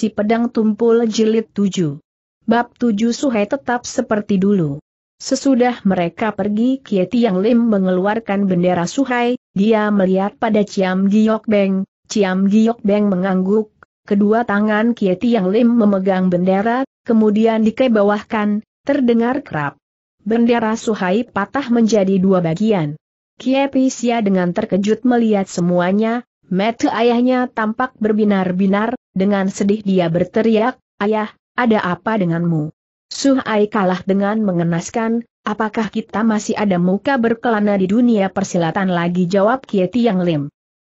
Si Pedang Tumpul Jilid 7 Bab 7 Suhai tetap seperti dulu. Sesudah mereka pergi Kie Tiang Lim mengeluarkan bendera Suhai, dia melihat pada Ciam Giok Beng, Ciam Giok Beng mengangguk, kedua tangan Kie Tiang Lim memegang bendera, kemudian dikebawahkan, terdengar kerap. Bendera Suhai patah menjadi dua bagian. Kie Pisya dengan terkejut melihat semuanya, mata ayahnya tampak berbinar-binar, dengan sedih dia berteriak, Ayah, ada apa denganmu? Suhai kalah dengan mengenaskan, apakah kita masih ada muka berkelana di dunia persilatan lagi jawab Kieti Yang Lim.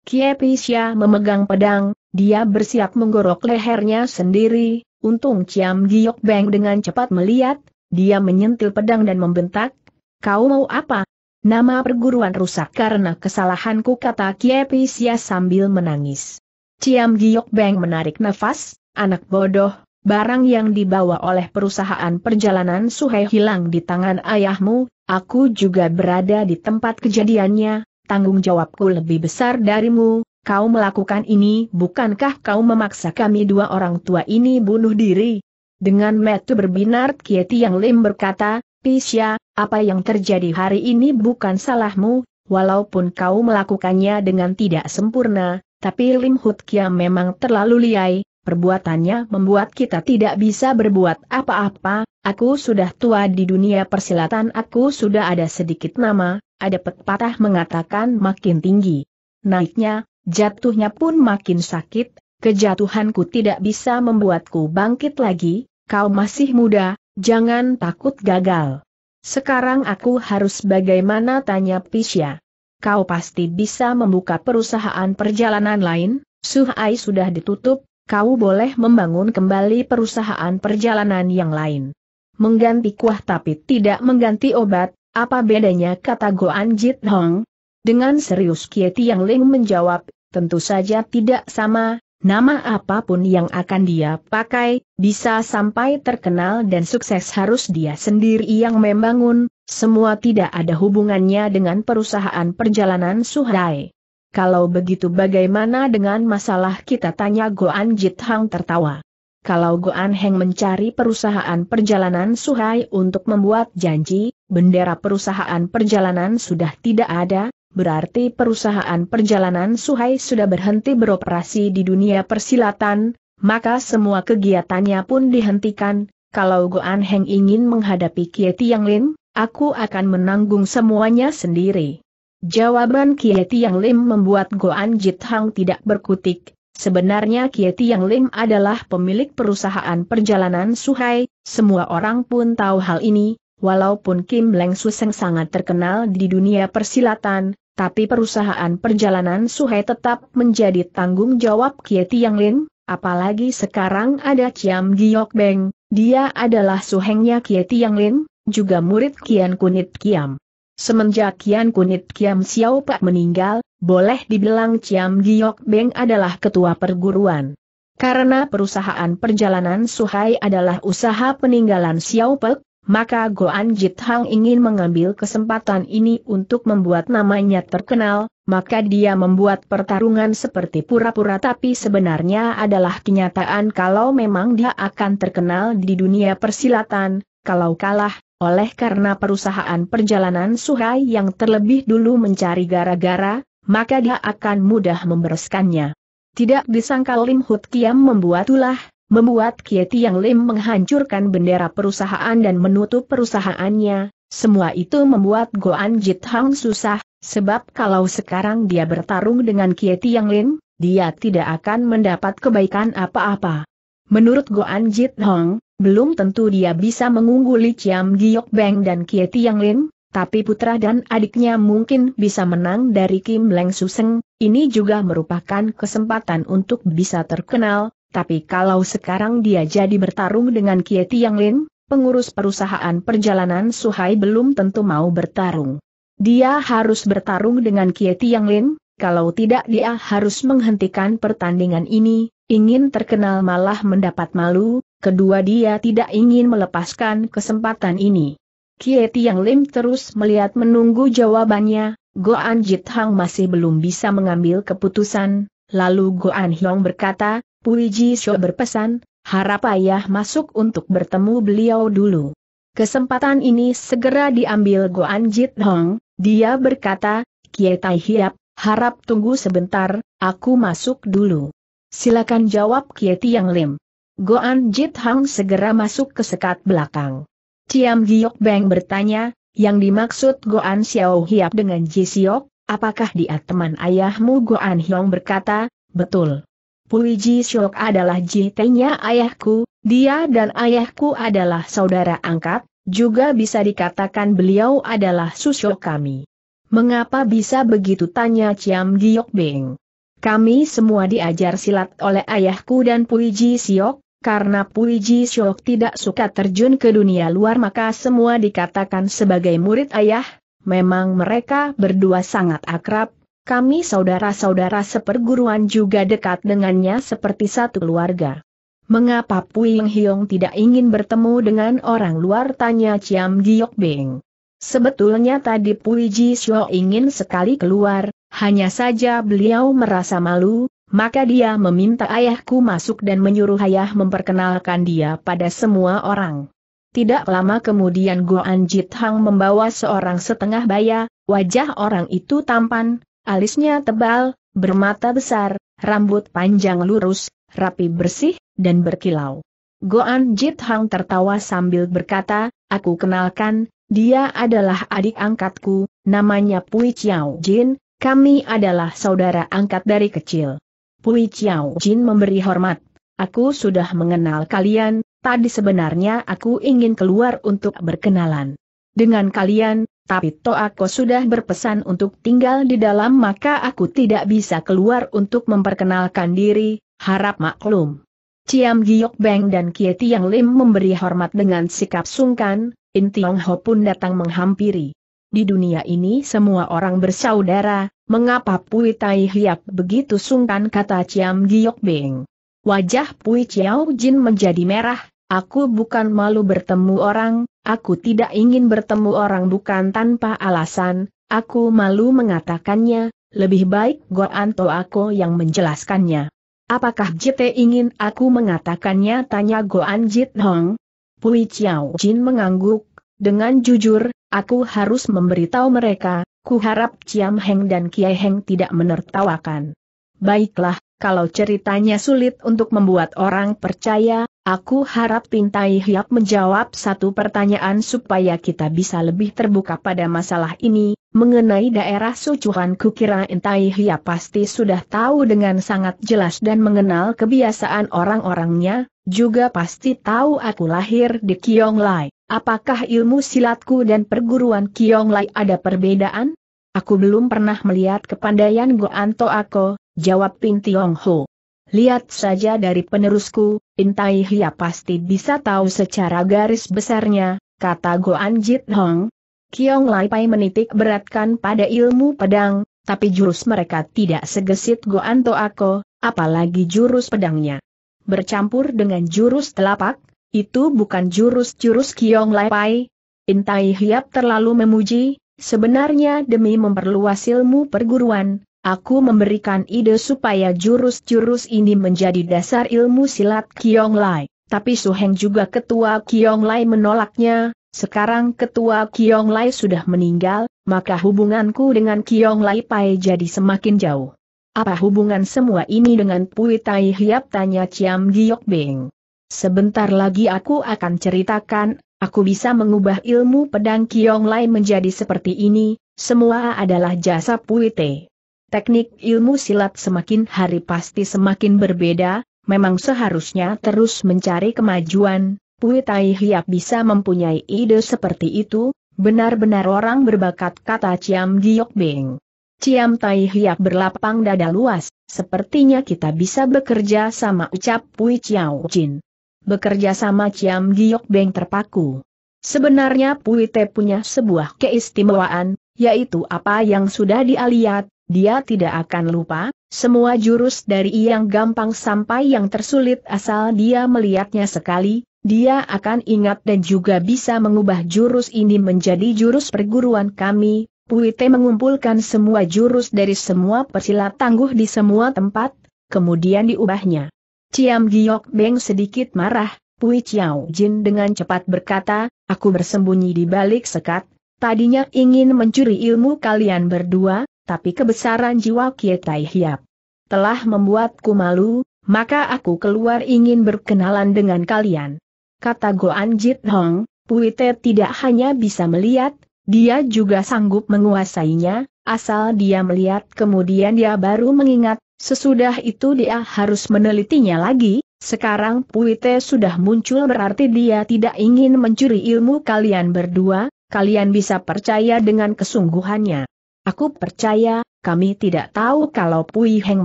Pisia memegang pedang, dia bersiap menggorok lehernya sendiri, untung Ciam Giok Beng dengan cepat melihat, dia menyentil pedang dan membentak, kau mau apa? Nama perguruan rusak karena kesalahanku kata Pisia sambil menangis. Ciam Giok Beng menarik nafas, anak bodoh, barang yang dibawa oleh perusahaan perjalanan Suhei hilang di tangan ayahmu, aku juga berada di tempat kejadiannya, tanggung jawabku lebih besar darimu, kau melakukan ini bukankah kau memaksa kami dua orang tua ini bunuh diri? Dengan metu berbinar Kieti yang Lim berkata, Pisya, apa yang terjadi hari ini bukan salahmu, walaupun kau melakukannya dengan tidak sempurna, tapi Lim Hut Kia memang terlalu liai, perbuatannya membuat kita tidak bisa berbuat apa-apa, aku sudah tua di dunia persilatan aku sudah ada sedikit nama, ada pepatah mengatakan makin tinggi. Naiknya, jatuhnya pun makin sakit, kejatuhanku tidak bisa membuatku bangkit lagi, kau masih muda, jangan takut gagal. Sekarang aku harus bagaimana tanya Pisya kau pasti bisa membuka perusahaan perjalanan lain, Suhai sudah ditutup, kau boleh membangun kembali perusahaan perjalanan yang lain. Mengganti kuah tapi tidak mengganti obat, apa bedanya kata Goan Jit Hong? Dengan serius Kie yang Ling menjawab, tentu saja tidak sama, nama apapun yang akan dia pakai, bisa sampai terkenal dan sukses harus dia sendiri yang membangun, semua tidak ada hubungannya dengan perusahaan perjalanan Suhai. Kalau begitu bagaimana dengan masalah kita tanya Goan Jit Hang tertawa. Kalau Goan Heng mencari perusahaan perjalanan Suhai untuk membuat janji, bendera perusahaan perjalanan sudah tidak ada, berarti perusahaan perjalanan Suhai sudah berhenti beroperasi di dunia persilatan, maka semua kegiatannya pun dihentikan, kalau Goan Heng ingin menghadapi Kieti Yang Lin, Aku akan menanggung semuanya sendiri. Jawaban Kie Tiang Lim membuat Goan Jit Hang tidak berkutik. Sebenarnya Kie Tiang Lim adalah pemilik perusahaan perjalanan Suhai, semua orang pun tahu hal ini, walaupun Kim Leng Suseng sangat terkenal di dunia persilatan, tapi perusahaan perjalanan Suhai tetap menjadi tanggung jawab Kie Tiang Lim. apalagi sekarang ada Chiam Giok Beng, dia adalah suhengnya Kie Tiang Lim juga murid Kian Kunit Kiam. Semenjak Kian Kunit Kiam Xiao Pak meninggal, boleh dibilang Ciam Giok Beng adalah ketua perguruan. Karena perusahaan perjalanan Suhai adalah usaha peninggalan Xiao Pak, maka Goan Jit Hang ingin mengambil kesempatan ini untuk membuat namanya terkenal, maka dia membuat pertarungan seperti pura-pura tapi sebenarnya adalah kenyataan kalau memang dia akan terkenal di dunia persilatan, kalau kalah, oleh karena perusahaan perjalanan Suhai yang terlebih dulu mencari gara-gara, maka dia akan mudah membereskannya. Tidak disangka Lim Hut Kiam membuat ulah, membuat Kie Tiang Lim menghancurkan bendera perusahaan dan menutup perusahaannya, semua itu membuat Goan Jit Hang susah, sebab kalau sekarang dia bertarung dengan Kie Tiang Lim, dia tidak akan mendapat kebaikan apa-apa. Menurut Goan Jit Hang, belum tentu dia bisa mengungguli Ciam Giok Beng dan Kie Tiang Lin, tapi putra dan adiknya mungkin bisa menang dari Kim Leng Suseng, ini juga merupakan kesempatan untuk bisa terkenal, tapi kalau sekarang dia jadi bertarung dengan Kie Tiang Lin, pengurus perusahaan perjalanan Suhai belum tentu mau bertarung. Dia harus bertarung dengan Kie Tiang Lin, kalau tidak dia harus menghentikan pertandingan ini, ingin terkenal malah mendapat malu, Kedua dia tidak ingin melepaskan kesempatan ini. Kieti yang Lim terus melihat menunggu jawabannya, Goan Jit Hang masih belum bisa mengambil keputusan, lalu Goan Hyong berkata, Pui Ji Shou berpesan, harap ayah masuk untuk bertemu beliau dulu. Kesempatan ini segera diambil Goan Jit Hong, dia berkata, Kie Tai Hiap, harap tunggu sebentar, aku masuk dulu. Silakan jawab Kieti yang Lim. Goan Jit Hang segera masuk ke sekat belakang. Ciam Giok Beng bertanya, yang dimaksud Goan Xiao Hiap dengan Ji Siok, apakah dia teman ayahmu Goan Hiong berkata, betul. Pui Ji Siok adalah Tengnya ayahku, dia dan ayahku adalah saudara angkat, juga bisa dikatakan beliau adalah susuk kami. Mengapa bisa begitu tanya Ciam Giok Beng? Kami semua diajar silat oleh ayahku dan Ji Siok, karena Ji Syok tidak suka terjun ke dunia luar maka semua dikatakan sebagai murid ayah, memang mereka berdua sangat akrab, kami saudara-saudara seperguruan juga dekat dengannya seperti satu keluarga. Mengapa Ying Hiong tidak ingin bertemu dengan orang luar tanya Ciam Giok Beng. Sebetulnya tadi Ji Syok ingin sekali keluar, hanya saja beliau merasa malu, maka dia meminta ayahku masuk dan menyuruh ayah memperkenalkan dia pada semua orang. Tidak lama kemudian Goan Hang membawa seorang setengah baya, wajah orang itu tampan, alisnya tebal, bermata besar, rambut panjang lurus, rapi bersih, dan berkilau. Goan Hang tertawa sambil berkata, aku kenalkan, dia adalah adik angkatku, namanya Pui Chiao Jin, kami adalah saudara angkat dari kecil. Pui Chiao Jin memberi hormat. Aku sudah mengenal kalian, tadi sebenarnya aku ingin keluar untuk berkenalan dengan kalian, tapi to aku sudah berpesan untuk tinggal di dalam maka aku tidak bisa keluar untuk memperkenalkan diri, harap maklum. Ciam Giok Beng dan Kie Tiang Lim memberi hormat dengan sikap sungkan, In Tiong Ho pun datang menghampiri. Di dunia ini semua orang bersaudara, mengapa Pui Tai Hiap begitu sungkan kata Ciam Giok Beng. Wajah Pui Chiao Jin menjadi merah, aku bukan malu bertemu orang, aku tidak ingin bertemu orang bukan tanpa alasan, aku malu mengatakannya, lebih baik Go Anto aku yang menjelaskannya. Apakah Jite ingin aku mengatakannya? Tanya Goan Jit Hong. Pui Chiao Jin mengangguk, dengan jujur, aku harus memberitahu mereka, ku harap Ciam Heng dan Kiai Heng tidak menertawakan. Baiklah, kalau ceritanya sulit untuk membuat orang percaya, aku harap Pintai Hiap menjawab satu pertanyaan supaya kita bisa lebih terbuka pada masalah ini, Mengenai daerah sucuhan kukira Intai Hia pasti sudah tahu dengan sangat jelas dan mengenal kebiasaan orang-orangnya, juga pasti tahu aku lahir di Lai. Apakah ilmu silatku dan perguruan Lai ada perbedaan? Aku belum pernah melihat kepandaian Goanto Ako, jawab Pin Tiong Ho. Lihat saja dari penerusku, Intai Hia pasti bisa tahu secara garis besarnya, kata Goan Jit Hong, Kiong Lai Pai menitik beratkan pada ilmu pedang, tapi jurus mereka tidak segesit To Ako, apalagi jurus pedangnya. Bercampur dengan jurus telapak, itu bukan jurus-jurus Kiong Lai Pai. Intai Hiap terlalu memuji, sebenarnya demi memperluas ilmu perguruan, aku memberikan ide supaya jurus-jurus ini menjadi dasar ilmu silat Kiong Lai. Tapi Suheng juga ketua Kiong Lai menolaknya, sekarang ketua Kiong Lai sudah meninggal, maka hubunganku dengan Kiong Lai Pai jadi semakin jauh. Apa hubungan semua ini dengan Pui Tai Hiap tanya Ciam Giok Beng? Sebentar lagi aku akan ceritakan, aku bisa mengubah ilmu pedang Kiong Lai menjadi seperti ini, semua adalah jasa Pui Te. Teknik ilmu silat semakin hari pasti semakin berbeda, memang seharusnya terus mencari kemajuan, Pui Tai Hiap bisa mempunyai ide seperti itu, benar-benar orang berbakat kata Ciam Giok Beng. Ciam Tai Hiap berlapang dada luas, sepertinya kita bisa bekerja sama ucap Pui Chiao Jin. Bekerja sama Ciam Giok Beng terpaku. Sebenarnya Pui Te punya sebuah keistimewaan, yaitu apa yang sudah dialiat, dia tidak akan lupa, semua jurus dari yang gampang sampai yang tersulit asal dia melihatnya sekali, dia akan ingat dan juga bisa mengubah jurus ini menjadi jurus perguruan kami. Puite mengumpulkan semua jurus dari semua persilat tangguh di semua tempat, kemudian diubahnya. Ciam Giok Beng sedikit marah, Pui Chiao Jin dengan cepat berkata, aku bersembunyi di balik sekat, tadinya ingin mencuri ilmu kalian berdua, tapi kebesaran jiwa Kietai Hiap telah membuatku malu, maka aku keluar ingin berkenalan dengan kalian kata Goan Jit Hong, Puite tidak hanya bisa melihat, dia juga sanggup menguasainya, asal dia melihat kemudian dia baru mengingat, sesudah itu dia harus menelitinya lagi, sekarang Puite sudah muncul berarti dia tidak ingin mencuri ilmu kalian berdua, kalian bisa percaya dengan kesungguhannya. Aku percaya, kami tidak tahu kalau Pui Heng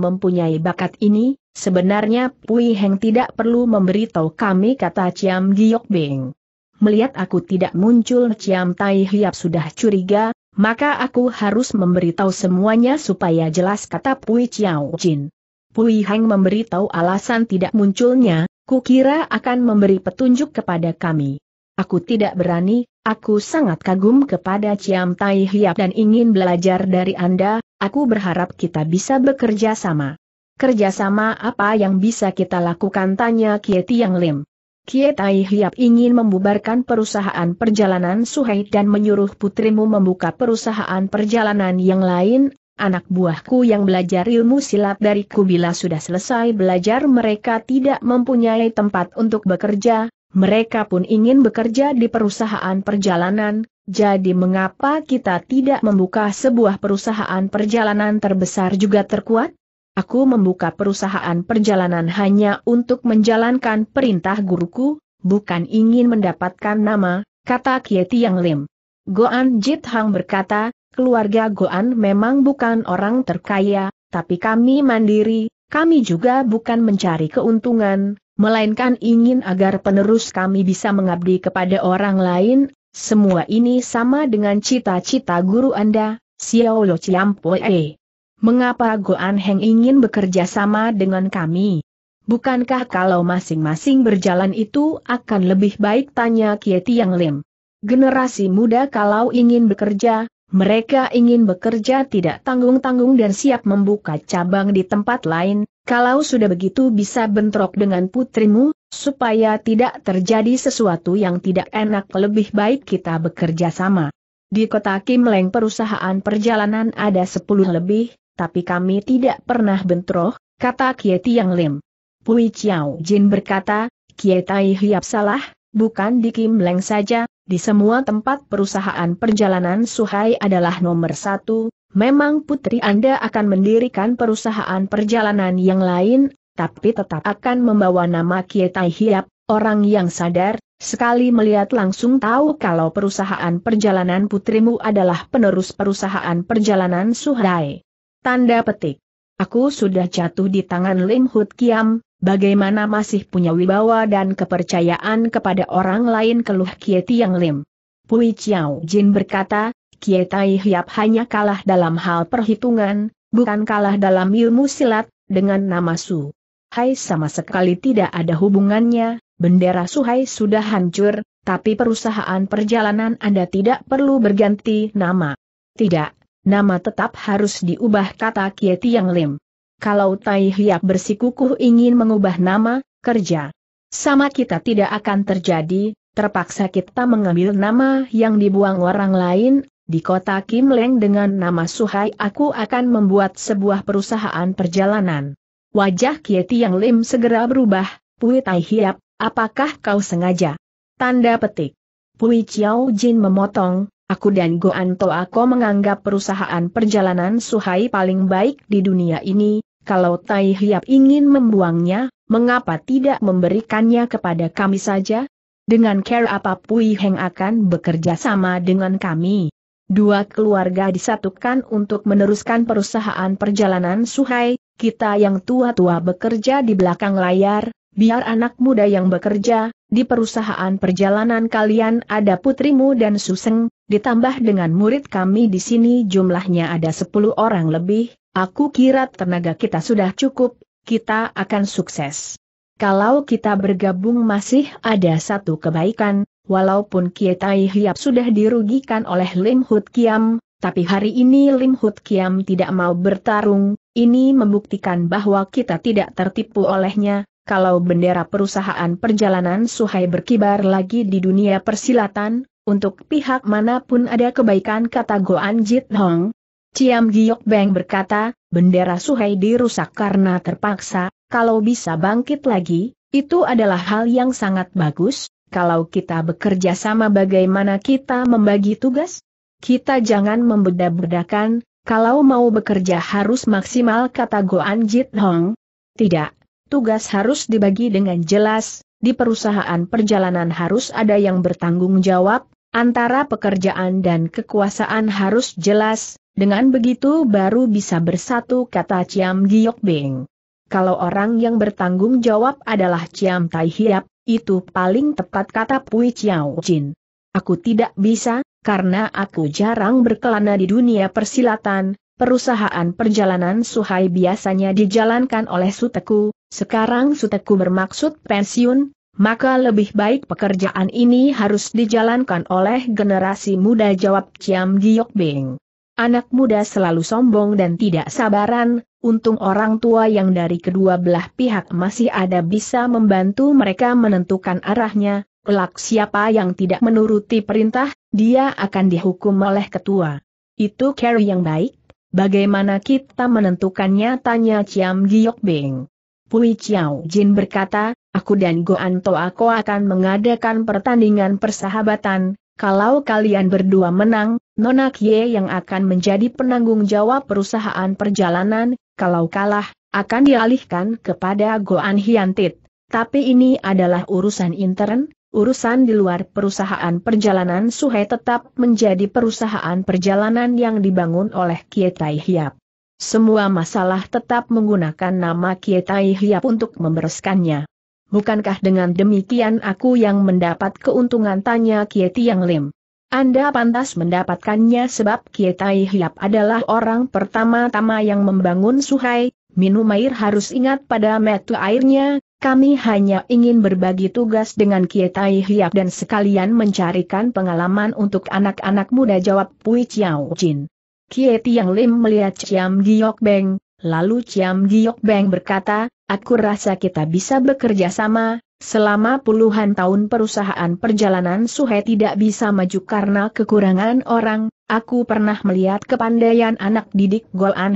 mempunyai bakat ini, Sebenarnya Pui Heng tidak perlu memberitahu kami kata Ciam Giok Beng. Melihat aku tidak muncul Ciam Tai Hiap sudah curiga, maka aku harus memberitahu semuanya supaya jelas kata Pui Ciao Jin. Pui Heng memberitahu alasan tidak munculnya, kukira akan memberi petunjuk kepada kami. Aku tidak berani, aku sangat kagum kepada Ciam Tai Hiap dan ingin belajar dari Anda, aku berharap kita bisa bekerja sama. Kerjasama apa yang bisa kita lakukan tanya Kie Tiang Lim. Kie Tai Hiap ingin membubarkan perusahaan perjalanan Suhai dan menyuruh putrimu membuka perusahaan perjalanan yang lain, anak buahku yang belajar ilmu silat dari Kubila sudah selesai belajar mereka tidak mempunyai tempat untuk bekerja, mereka pun ingin bekerja di perusahaan perjalanan, jadi mengapa kita tidak membuka sebuah perusahaan perjalanan terbesar juga terkuat? aku membuka perusahaan perjalanan hanya untuk menjalankan perintah guruku, bukan ingin mendapatkan nama, kata Kieti Yang Lim. Goan Jit Hang berkata, keluarga Goan memang bukan orang terkaya, tapi kami mandiri, kami juga bukan mencari keuntungan, melainkan ingin agar penerus kami bisa mengabdi kepada orang lain, semua ini sama dengan cita-cita guru Anda, Xiao Lo Chiampoe. Mengapa Goan Heng ingin bekerja sama dengan kami? Bukankah kalau masing-masing berjalan itu akan lebih baik tanya Kieti Yang Lim? Generasi muda kalau ingin bekerja, mereka ingin bekerja tidak tanggung-tanggung dan siap membuka cabang di tempat lain, kalau sudah begitu bisa bentrok dengan putrimu, supaya tidak terjadi sesuatu yang tidak enak lebih baik kita bekerja sama. Di kota Kim perusahaan perjalanan ada 10 lebih, tapi kami tidak pernah bentroh, kata Kie Yang Lim. Pui Chiao Jin berkata, Tai Hiap salah, bukan di Kim Leng saja, di semua tempat perusahaan perjalanan Suhai adalah nomor satu, memang putri Anda akan mendirikan perusahaan perjalanan yang lain, tapi tetap akan membawa nama Tai Hiap, orang yang sadar, Sekali melihat langsung tahu kalau perusahaan perjalanan putrimu adalah penerus perusahaan perjalanan Suhai. Tanda petik. Aku sudah jatuh di tangan Lim Hut Kiam, bagaimana masih punya wibawa dan kepercayaan kepada orang lain keluh Kieti yang Lim. Pui Chiao Jin berkata, Kietai Tai Hiap hanya kalah dalam hal perhitungan, bukan kalah dalam ilmu silat, dengan nama Su. Hai sama sekali tidak ada hubungannya, bendera Suhai sudah hancur, tapi perusahaan perjalanan Anda tidak perlu berganti nama. Tidak, nama tetap harus diubah kata Kie Tiang Lim. Kalau Tai Hiap bersikukuh ingin mengubah nama, kerja. Sama kita tidak akan terjadi, terpaksa kita mengambil nama yang dibuang orang lain, di kota Kim Leng dengan nama Suhai aku akan membuat sebuah perusahaan perjalanan. Wajah Kie Tiang Lim segera berubah, Pui Tai Hiap, apakah kau sengaja? Tanda petik. Pui Chiao Jin memotong, Aku dan Goan Toako menganggap perusahaan perjalanan Suhai paling baik di dunia ini, kalau Tai Hiap ingin membuangnya, mengapa tidak memberikannya kepada kami saja? Dengan care apa Pui Heng akan bekerja sama dengan kami. Dua keluarga disatukan untuk meneruskan perusahaan perjalanan Suhai, kita yang tua-tua bekerja di belakang layar, biar anak muda yang bekerja, di perusahaan perjalanan kalian ada putrimu dan Suseng, ditambah dengan murid kami di sini jumlahnya ada 10 orang lebih, aku kira tenaga kita sudah cukup, kita akan sukses. Kalau kita bergabung masih ada satu kebaikan, walaupun Kietai Hiap sudah dirugikan oleh Lim Hut Kiam, tapi hari ini Lim Hut Kiam tidak mau bertarung, ini membuktikan bahwa kita tidak tertipu olehnya, kalau bendera perusahaan perjalanan Suhai berkibar lagi di dunia persilatan, untuk pihak manapun ada kebaikan kata Goan Jit Hong. Ciam Giok Beng berkata, bendera Suhai dirusak karena terpaksa, kalau bisa bangkit lagi, itu adalah hal yang sangat bagus, kalau kita bekerja sama bagaimana kita membagi tugas? Kita jangan membeda-bedakan, kalau mau bekerja harus maksimal kata Goan Jit Hong. Tidak, tugas harus dibagi dengan jelas, di perusahaan perjalanan harus ada yang bertanggung jawab, antara pekerjaan dan kekuasaan harus jelas, dengan begitu baru bisa bersatu kata Ciam Giok Beng. Kalau orang yang bertanggung jawab adalah Ciam Tai Hiap, itu paling tepat kata Pui Chiao Jin. Aku tidak bisa, karena aku jarang berkelana di dunia persilatan, perusahaan perjalanan Suhai biasanya dijalankan oleh Suteku, sekarang Suteku bermaksud pensiun, maka lebih baik pekerjaan ini harus dijalankan oleh generasi muda jawab Ciam Giok Beng. Anak muda selalu sombong dan tidak sabaran, untung orang tua yang dari kedua belah pihak masih ada bisa membantu mereka menentukan arahnya, kelak siapa yang tidak menuruti perintah, dia akan dihukum oleh ketua. Itu carry yang baik, bagaimana kita menentukannya tanya Ciam Giok Beng. Pui Chiao Jin berkata, aku dan Goan Toako akan mengadakan pertandingan persahabatan, kalau kalian berdua menang, Nona Kie yang akan menjadi penanggung jawab perusahaan perjalanan, kalau kalah, akan dialihkan kepada Goan Hiantit. Tapi ini adalah urusan intern, urusan di luar perusahaan perjalanan Suhe tetap menjadi perusahaan perjalanan yang dibangun oleh Kie Tai Hiap. Semua masalah tetap menggunakan nama Kietai Hiap untuk membereskannya. Bukankah dengan demikian aku yang mendapat keuntungan tanya Kieti Yang Lim? Anda pantas mendapatkannya sebab Kietai Hiap adalah orang pertama-tama yang membangun Suhai, minum air harus ingat pada metu airnya, kami hanya ingin berbagi tugas dengan Kietai Hiap dan sekalian mencarikan pengalaman untuk anak-anak muda jawab Pui Chiao Jin. Kie Tiang Lim melihat Ciam Giok Beng, lalu Ciam Giok Beng berkata, aku rasa kita bisa bekerja sama, selama puluhan tahun perusahaan perjalanan Suhe tidak bisa maju karena kekurangan orang, aku pernah melihat kepandaian anak didik Gol An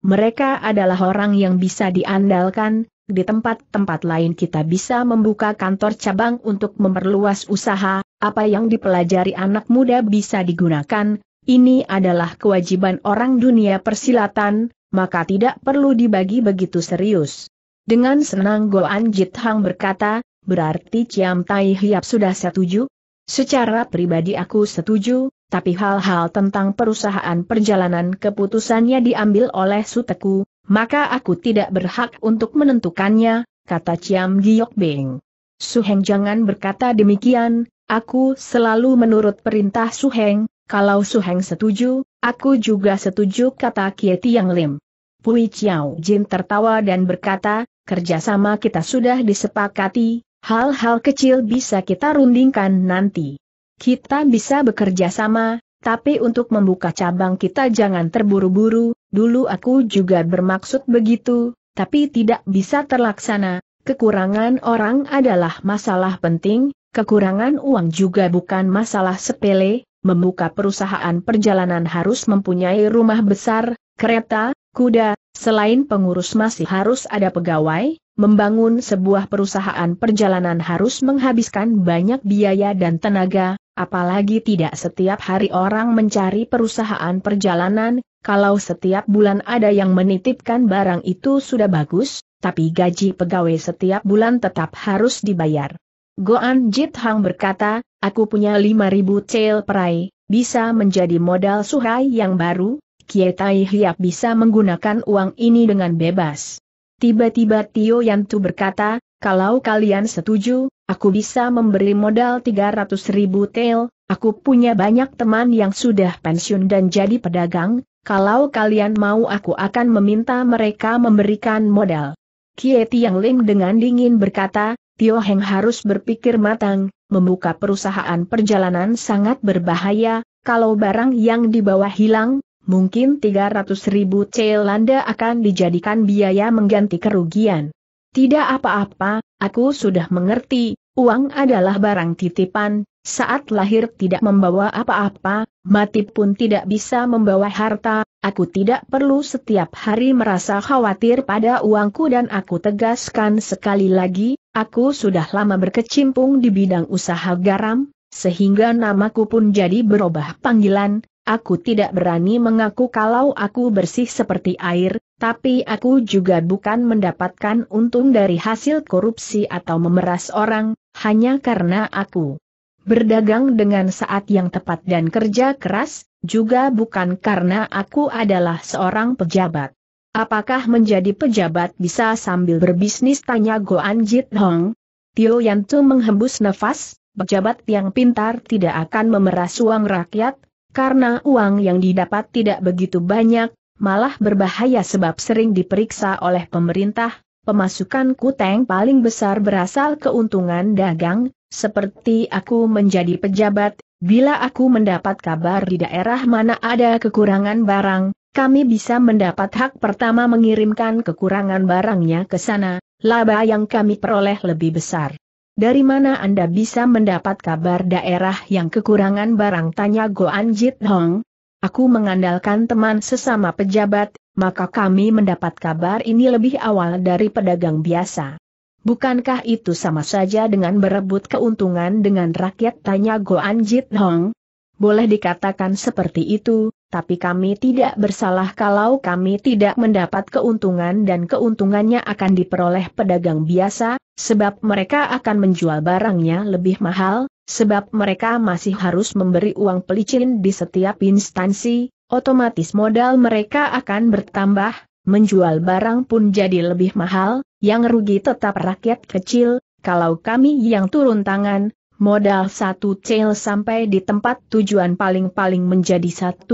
mereka adalah orang yang bisa diandalkan, di tempat-tempat lain kita bisa membuka kantor cabang untuk memperluas usaha, apa yang dipelajari anak muda bisa digunakan, ini adalah kewajiban orang dunia persilatan, maka tidak perlu dibagi begitu serius. Dengan senang Goan Jit Hang berkata, berarti Ciam Tai Hiap sudah setuju? Secara pribadi aku setuju, tapi hal-hal tentang perusahaan perjalanan keputusannya diambil oleh Suteku, maka aku tidak berhak untuk menentukannya, kata Ciam Giok Beng. Suheng jangan berkata demikian, aku selalu menurut perintah Suheng, kalau Suheng setuju, aku juga setuju kata Kie Yang Lim. Pui Chiao Jin tertawa dan berkata, kerjasama kita sudah disepakati, hal-hal kecil bisa kita rundingkan nanti. Kita bisa bekerja sama, tapi untuk membuka cabang kita jangan terburu-buru, dulu aku juga bermaksud begitu, tapi tidak bisa terlaksana, kekurangan orang adalah masalah penting, kekurangan uang juga bukan masalah sepele, membuka perusahaan perjalanan harus mempunyai rumah besar, kereta, kuda, selain pengurus masih harus ada pegawai, membangun sebuah perusahaan perjalanan harus menghabiskan banyak biaya dan tenaga, apalagi tidak setiap hari orang mencari perusahaan perjalanan, kalau setiap bulan ada yang menitipkan barang itu sudah bagus, tapi gaji pegawai setiap bulan tetap harus dibayar. Goan Jit Hang berkata, Aku punya ribu cel perai, bisa menjadi modal suhai yang baru, Kietai Hiap bisa menggunakan uang ini dengan bebas. Tiba-tiba Tio Yantu berkata, kalau kalian setuju, aku bisa memberi modal 300 ribu tel, aku punya banyak teman yang sudah pensiun dan jadi pedagang, kalau kalian mau aku akan meminta mereka memberikan modal. Kieti Yang Lim dengan dingin berkata, Tio Heng harus berpikir matang, membuka perusahaan perjalanan sangat berbahaya, kalau barang yang dibawa hilang, mungkin 300 ribu Celanda akan dijadikan biaya mengganti kerugian. Tidak apa-apa, aku sudah mengerti, uang adalah barang titipan, saat lahir tidak membawa apa-apa, mati pun tidak bisa membawa harta, Aku tidak perlu setiap hari merasa khawatir pada uangku dan aku tegaskan sekali lagi, aku sudah lama berkecimpung di bidang usaha garam, sehingga namaku pun jadi berubah panggilan, Aku tidak berani mengaku kalau aku bersih seperti air, tapi aku juga bukan mendapatkan untung dari hasil korupsi atau memeras orang, hanya karena aku Berdagang dengan saat yang tepat dan kerja keras, juga bukan karena aku adalah seorang pejabat. Apakah menjadi pejabat bisa sambil berbisnis tanya Goan Jit Hong? Tio Yantu menghembus nafas, pejabat yang pintar tidak akan memeras uang rakyat, karena uang yang didapat tidak begitu banyak, malah berbahaya sebab sering diperiksa oleh pemerintah, pemasukan kuteng paling besar berasal keuntungan dagang, seperti aku menjadi pejabat, bila aku mendapat kabar di daerah mana ada kekurangan barang, kami bisa mendapat hak pertama mengirimkan kekurangan barangnya ke sana, laba yang kami peroleh lebih besar. Dari mana Anda bisa mendapat kabar daerah yang kekurangan barang? Tanya Go Anjit Hong. Aku mengandalkan teman sesama pejabat, maka kami mendapat kabar ini lebih awal dari pedagang biasa bukankah itu sama saja dengan berebut keuntungan dengan rakyat tanya Goan Jit Hong? Boleh dikatakan seperti itu, tapi kami tidak bersalah kalau kami tidak mendapat keuntungan dan keuntungannya akan diperoleh pedagang biasa, sebab mereka akan menjual barangnya lebih mahal, sebab mereka masih harus memberi uang pelicin di setiap instansi, otomatis modal mereka akan bertambah, menjual barang pun jadi lebih mahal, yang rugi tetap rakyat kecil, kalau kami yang turun tangan, modal satu tel sampai di tempat tujuan paling-paling menjadi 1,5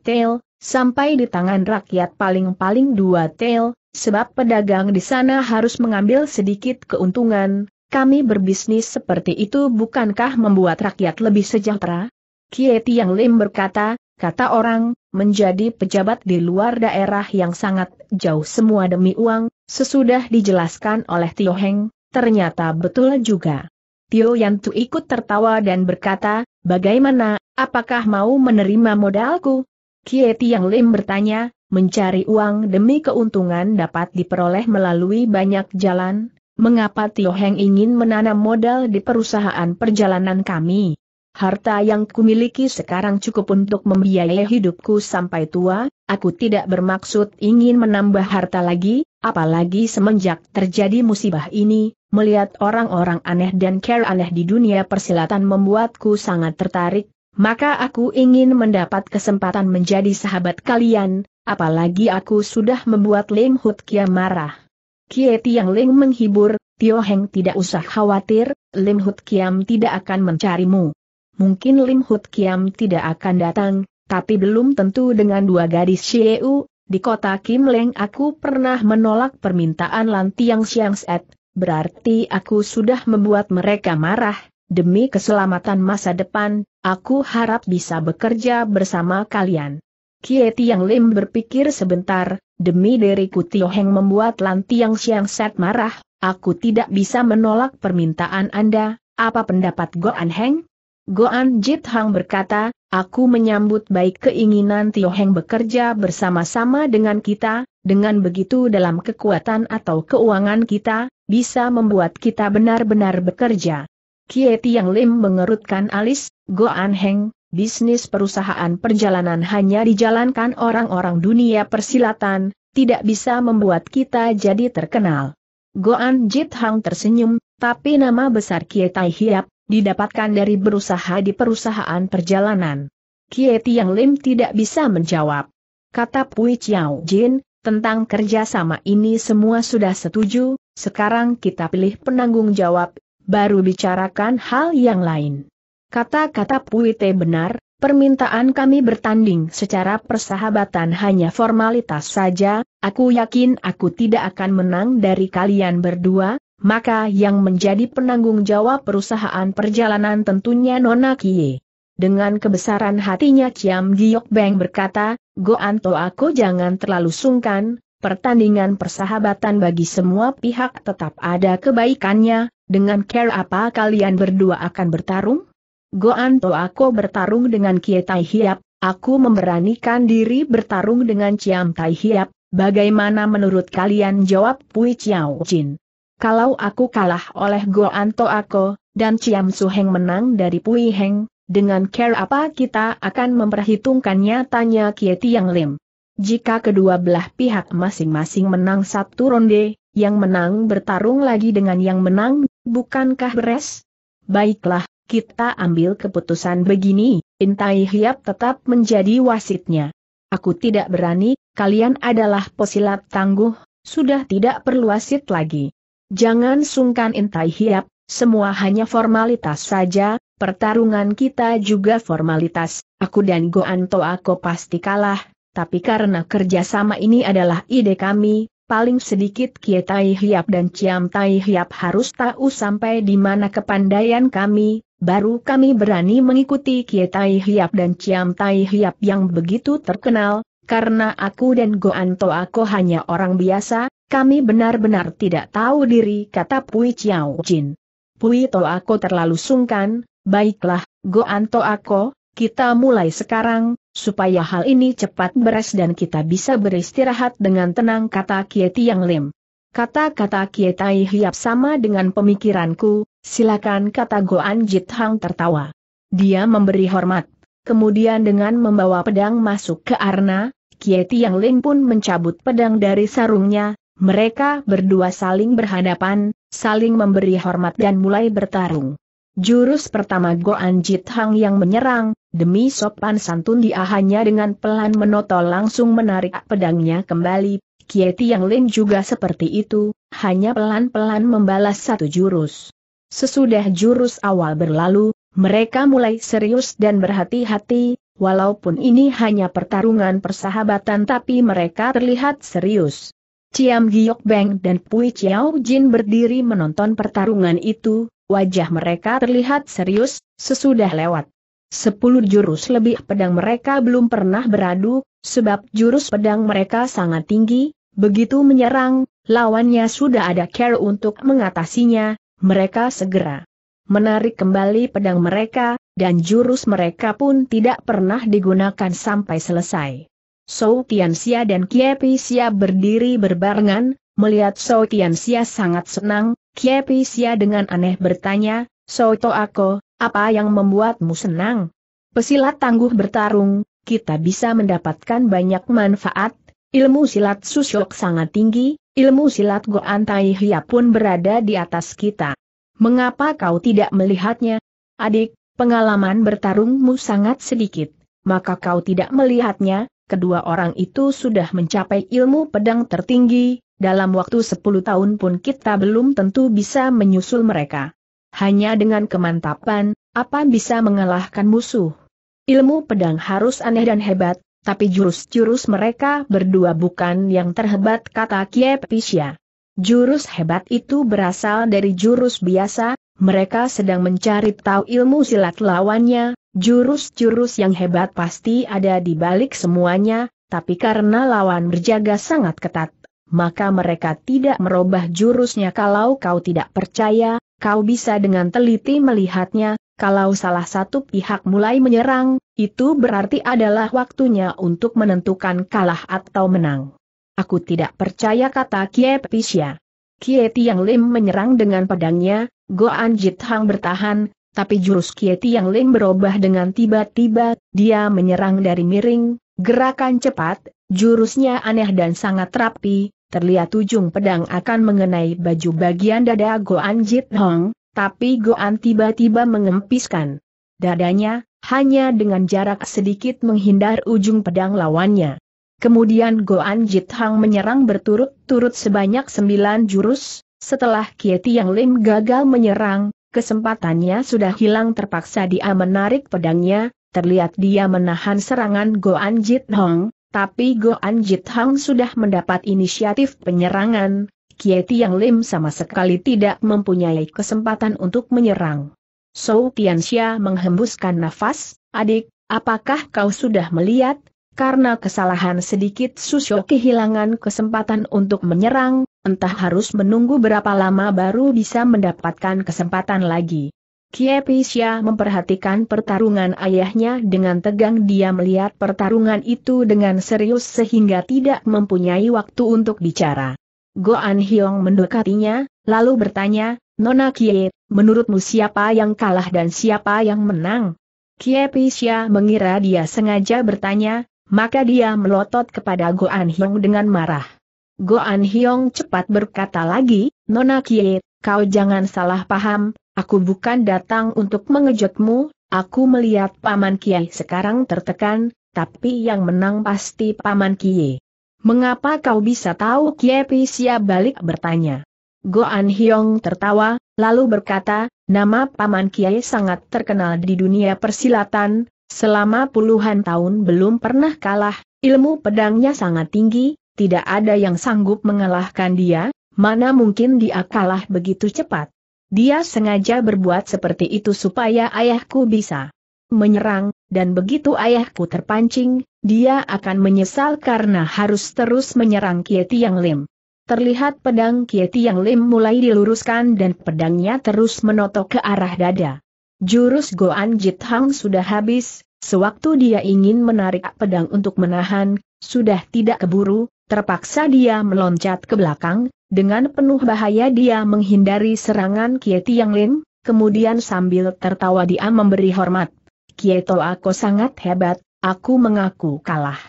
tel, sampai di tangan rakyat paling-paling dua tel, sebab pedagang di sana harus mengambil sedikit keuntungan, kami berbisnis seperti itu bukankah membuat rakyat lebih sejahtera? Kieti Yang lem berkata, kata orang, menjadi pejabat di luar daerah yang sangat jauh semua demi uang, sesudah dijelaskan oleh Tio Heng, ternyata betul juga. Tio Yantu ikut tertawa dan berkata, bagaimana, apakah mau menerima modalku? Kieti Yang Lim bertanya, mencari uang demi keuntungan dapat diperoleh melalui banyak jalan, mengapa Tio Heng ingin menanam modal di perusahaan perjalanan kami? Harta yang kumiliki sekarang cukup untuk membiayai hidupku sampai tua, aku tidak bermaksud ingin menambah harta lagi, apalagi semenjak terjadi musibah ini, melihat orang-orang aneh dan care aneh di dunia persilatan membuatku sangat tertarik, maka aku ingin mendapat kesempatan menjadi sahabat kalian, apalagi aku sudah membuat Lim Hut Kia marah. Kie Tiang Ling menghibur, Tio Heng tidak usah khawatir, Lim Hut Kiam tidak akan mencarimu mungkin Lim Hut Kiam tidak akan datang, tapi belum tentu dengan dua gadis Xieu, di kota Kim Leng aku pernah menolak permintaan Lantiang Siang Set, berarti aku sudah membuat mereka marah, demi keselamatan masa depan, aku harap bisa bekerja bersama kalian. Kie Tiang Lim berpikir sebentar, demi diriku Tio Heng membuat Lantiang Siang Set marah, aku tidak bisa menolak permintaan Anda, apa pendapat Goan Heng? Goan Jit Hang berkata, aku menyambut baik keinginan Tio Heng bekerja bersama-sama dengan kita, dengan begitu dalam kekuatan atau keuangan kita, bisa membuat kita benar-benar bekerja. Kie Tiang Lim mengerutkan alis, Goan Heng, bisnis perusahaan perjalanan hanya dijalankan orang-orang dunia persilatan, tidak bisa membuat kita jadi terkenal. Goan Jit Hang tersenyum, tapi nama besar Kie Tai Hiap, didapatkan dari berusaha di perusahaan perjalanan. Kie Tiang Lim tidak bisa menjawab. Kata Pui Chiao Jin, tentang kerjasama ini semua sudah setuju, sekarang kita pilih penanggung jawab, baru bicarakan hal yang lain. Kata-kata Pui Te benar, permintaan kami bertanding secara persahabatan hanya formalitas saja, aku yakin aku tidak akan menang dari kalian berdua, maka yang menjadi penanggung jawab perusahaan perjalanan tentunya Nona Kie. Dengan kebesaran hatinya Ciam Giok Beng berkata, Go Anto aku jangan terlalu sungkan, pertandingan persahabatan bagi semua pihak tetap ada kebaikannya, dengan care apa kalian berdua akan bertarung? Go Anto aku bertarung dengan Kie Tai Hiap, aku memberanikan diri bertarung dengan Ciam Tai Hiap, bagaimana menurut kalian jawab Pui Chiao Jin. Kalau aku kalah oleh Go Anto Ako, dan Ciam Suheng menang dari Pui Heng, dengan care apa kita akan memperhitungkannya tanya Kie Tiang Lim. Jika kedua belah pihak masing-masing menang satu ronde, yang menang bertarung lagi dengan yang menang, bukankah beres? Baiklah, kita ambil keputusan begini, Intai Hiap tetap menjadi wasitnya. Aku tidak berani, kalian adalah posilat tangguh, sudah tidak perlu wasit lagi. Jangan sungkan intai hiap, semua hanya formalitas saja, pertarungan kita juga formalitas, aku dan Goanto aku pasti kalah, tapi karena kerjasama ini adalah ide kami, paling sedikit Kie Tai Hiap dan Ciam Tai Hiap harus tahu sampai di mana kepandaian kami, baru kami berani mengikuti Kie Tai Hiap dan Ciam Tai Hiap yang begitu terkenal, karena aku dan Goanto aku hanya orang biasa, kami benar-benar tidak tahu diri kata Pui Chiao Jin. Pui To aku terlalu sungkan, baiklah, Goanto aku, kita mulai sekarang, supaya hal ini cepat beres dan kita bisa beristirahat dengan tenang kata Kieti Yang Lim. Kata-kata Kietai Hiap sama dengan pemikiranku, silakan kata Goan Jit Hang tertawa. Dia memberi hormat, kemudian dengan membawa pedang masuk ke arna, Kieti Yang Ling pun mencabut pedang dari sarungnya, mereka berdua saling berhadapan, saling memberi hormat dan mulai bertarung. Jurus pertama Goan Jit Hang yang menyerang, demi sopan santun dia hanya dengan pelan menotol langsung menarik pedangnya kembali. Kieti Yang Ling juga seperti itu, hanya pelan-pelan membalas satu jurus. Sesudah jurus awal berlalu, mereka mulai serius dan berhati-hati, walaupun ini hanya pertarungan persahabatan tapi mereka terlihat serius. Ciam Giok Beng dan Pui Chiao Jin berdiri menonton pertarungan itu, wajah mereka terlihat serius, sesudah lewat. Sepuluh jurus lebih pedang mereka belum pernah beradu, sebab jurus pedang mereka sangat tinggi, begitu menyerang, lawannya sudah ada care untuk mengatasinya, mereka segera menarik kembali pedang mereka, dan jurus mereka pun tidak pernah digunakan sampai selesai. Sou Tianxia dan Kiepi Xia berdiri berbarengan, melihat Sou Tianxia sangat senang, Kiepi Xia dengan aneh bertanya, Sou Toako, apa yang membuatmu senang? Pesilat tangguh bertarung, kita bisa mendapatkan banyak manfaat, ilmu silat Susyok sangat tinggi, ilmu silat Goan Tai pun berada di atas kita. Mengapa kau tidak melihatnya? Adik, pengalaman bertarungmu sangat sedikit, maka kau tidak melihatnya, kedua orang itu sudah mencapai ilmu pedang tertinggi, dalam waktu 10 tahun pun kita belum tentu bisa menyusul mereka. Hanya dengan kemantapan, apa bisa mengalahkan musuh? Ilmu pedang harus aneh dan hebat, tapi jurus-jurus mereka berdua bukan yang terhebat kata Kie Jurus hebat itu berasal dari jurus biasa, mereka sedang mencari tahu ilmu silat lawannya, jurus-jurus yang hebat pasti ada di balik semuanya, tapi karena lawan berjaga sangat ketat, maka mereka tidak merubah jurusnya kalau kau tidak percaya, kau bisa dengan teliti melihatnya, kalau salah satu pihak mulai menyerang, itu berarti adalah waktunya untuk menentukan kalah atau menang. Aku tidak percaya kata Kie Pisya. Kie Tiang Lim menyerang dengan pedangnya, Go Goan Hang bertahan, tapi jurus Kie Tiang Lim berubah dengan tiba-tiba, dia menyerang dari miring, gerakan cepat, jurusnya aneh dan sangat rapi, terlihat ujung pedang akan mengenai baju bagian dada Go Goan Hang, tapi Goan tiba-tiba mengempiskan dadanya, hanya dengan jarak sedikit menghindar ujung pedang lawannya. Kemudian Goan Jithang menyerang berturut-turut sebanyak sembilan jurus, setelah Kieti Yang Lim gagal menyerang, kesempatannya sudah hilang terpaksa dia menarik pedangnya, terlihat dia menahan serangan Goan Jithang, tapi Goan Jithang sudah mendapat inisiatif penyerangan, Kieti Yang Lim sama sekali tidak mempunyai kesempatan untuk menyerang. So Tianxia menghembuskan nafas, adik, apakah kau sudah melihat, karena kesalahan sedikit Susyo kehilangan kesempatan untuk menyerang, entah harus menunggu berapa lama baru bisa mendapatkan kesempatan lagi. Kiepisya memperhatikan pertarungan ayahnya dengan tegang dia melihat pertarungan itu dengan serius sehingga tidak mempunyai waktu untuk bicara. Goan Hyong mendekatinya, lalu bertanya, Nona Kie, menurutmu siapa yang kalah dan siapa yang menang? Kiepisya mengira dia sengaja bertanya, maka dia melotot kepada An Hyong dengan marah. An Hyong cepat berkata lagi, Nona Kie, kau jangan salah paham, aku bukan datang untuk mengejutmu, aku melihat Paman Kie sekarang tertekan, tapi yang menang pasti Paman Kie. Mengapa kau bisa tahu Kie Pisia balik bertanya? An Hyong tertawa, lalu berkata, nama Paman Kie sangat terkenal di dunia persilatan, Selama puluhan tahun belum pernah kalah, ilmu pedangnya sangat tinggi, tidak ada yang sanggup mengalahkan dia, mana mungkin dia kalah begitu cepat. Dia sengaja berbuat seperti itu supaya ayahku bisa menyerang, dan begitu ayahku terpancing, dia akan menyesal karena harus terus menyerang Kieti Yang Lim. Terlihat pedang Kieti Yang Lim mulai diluruskan dan pedangnya terus menotok ke arah dada. Jurus Goan Hang sudah habis, sewaktu dia ingin menarik pedang untuk menahan, sudah tidak keburu, terpaksa dia meloncat ke belakang, dengan penuh bahaya dia menghindari serangan Kieti Yang Lin, kemudian sambil tertawa dia memberi hormat. Kieto aku sangat hebat, aku mengaku kalah.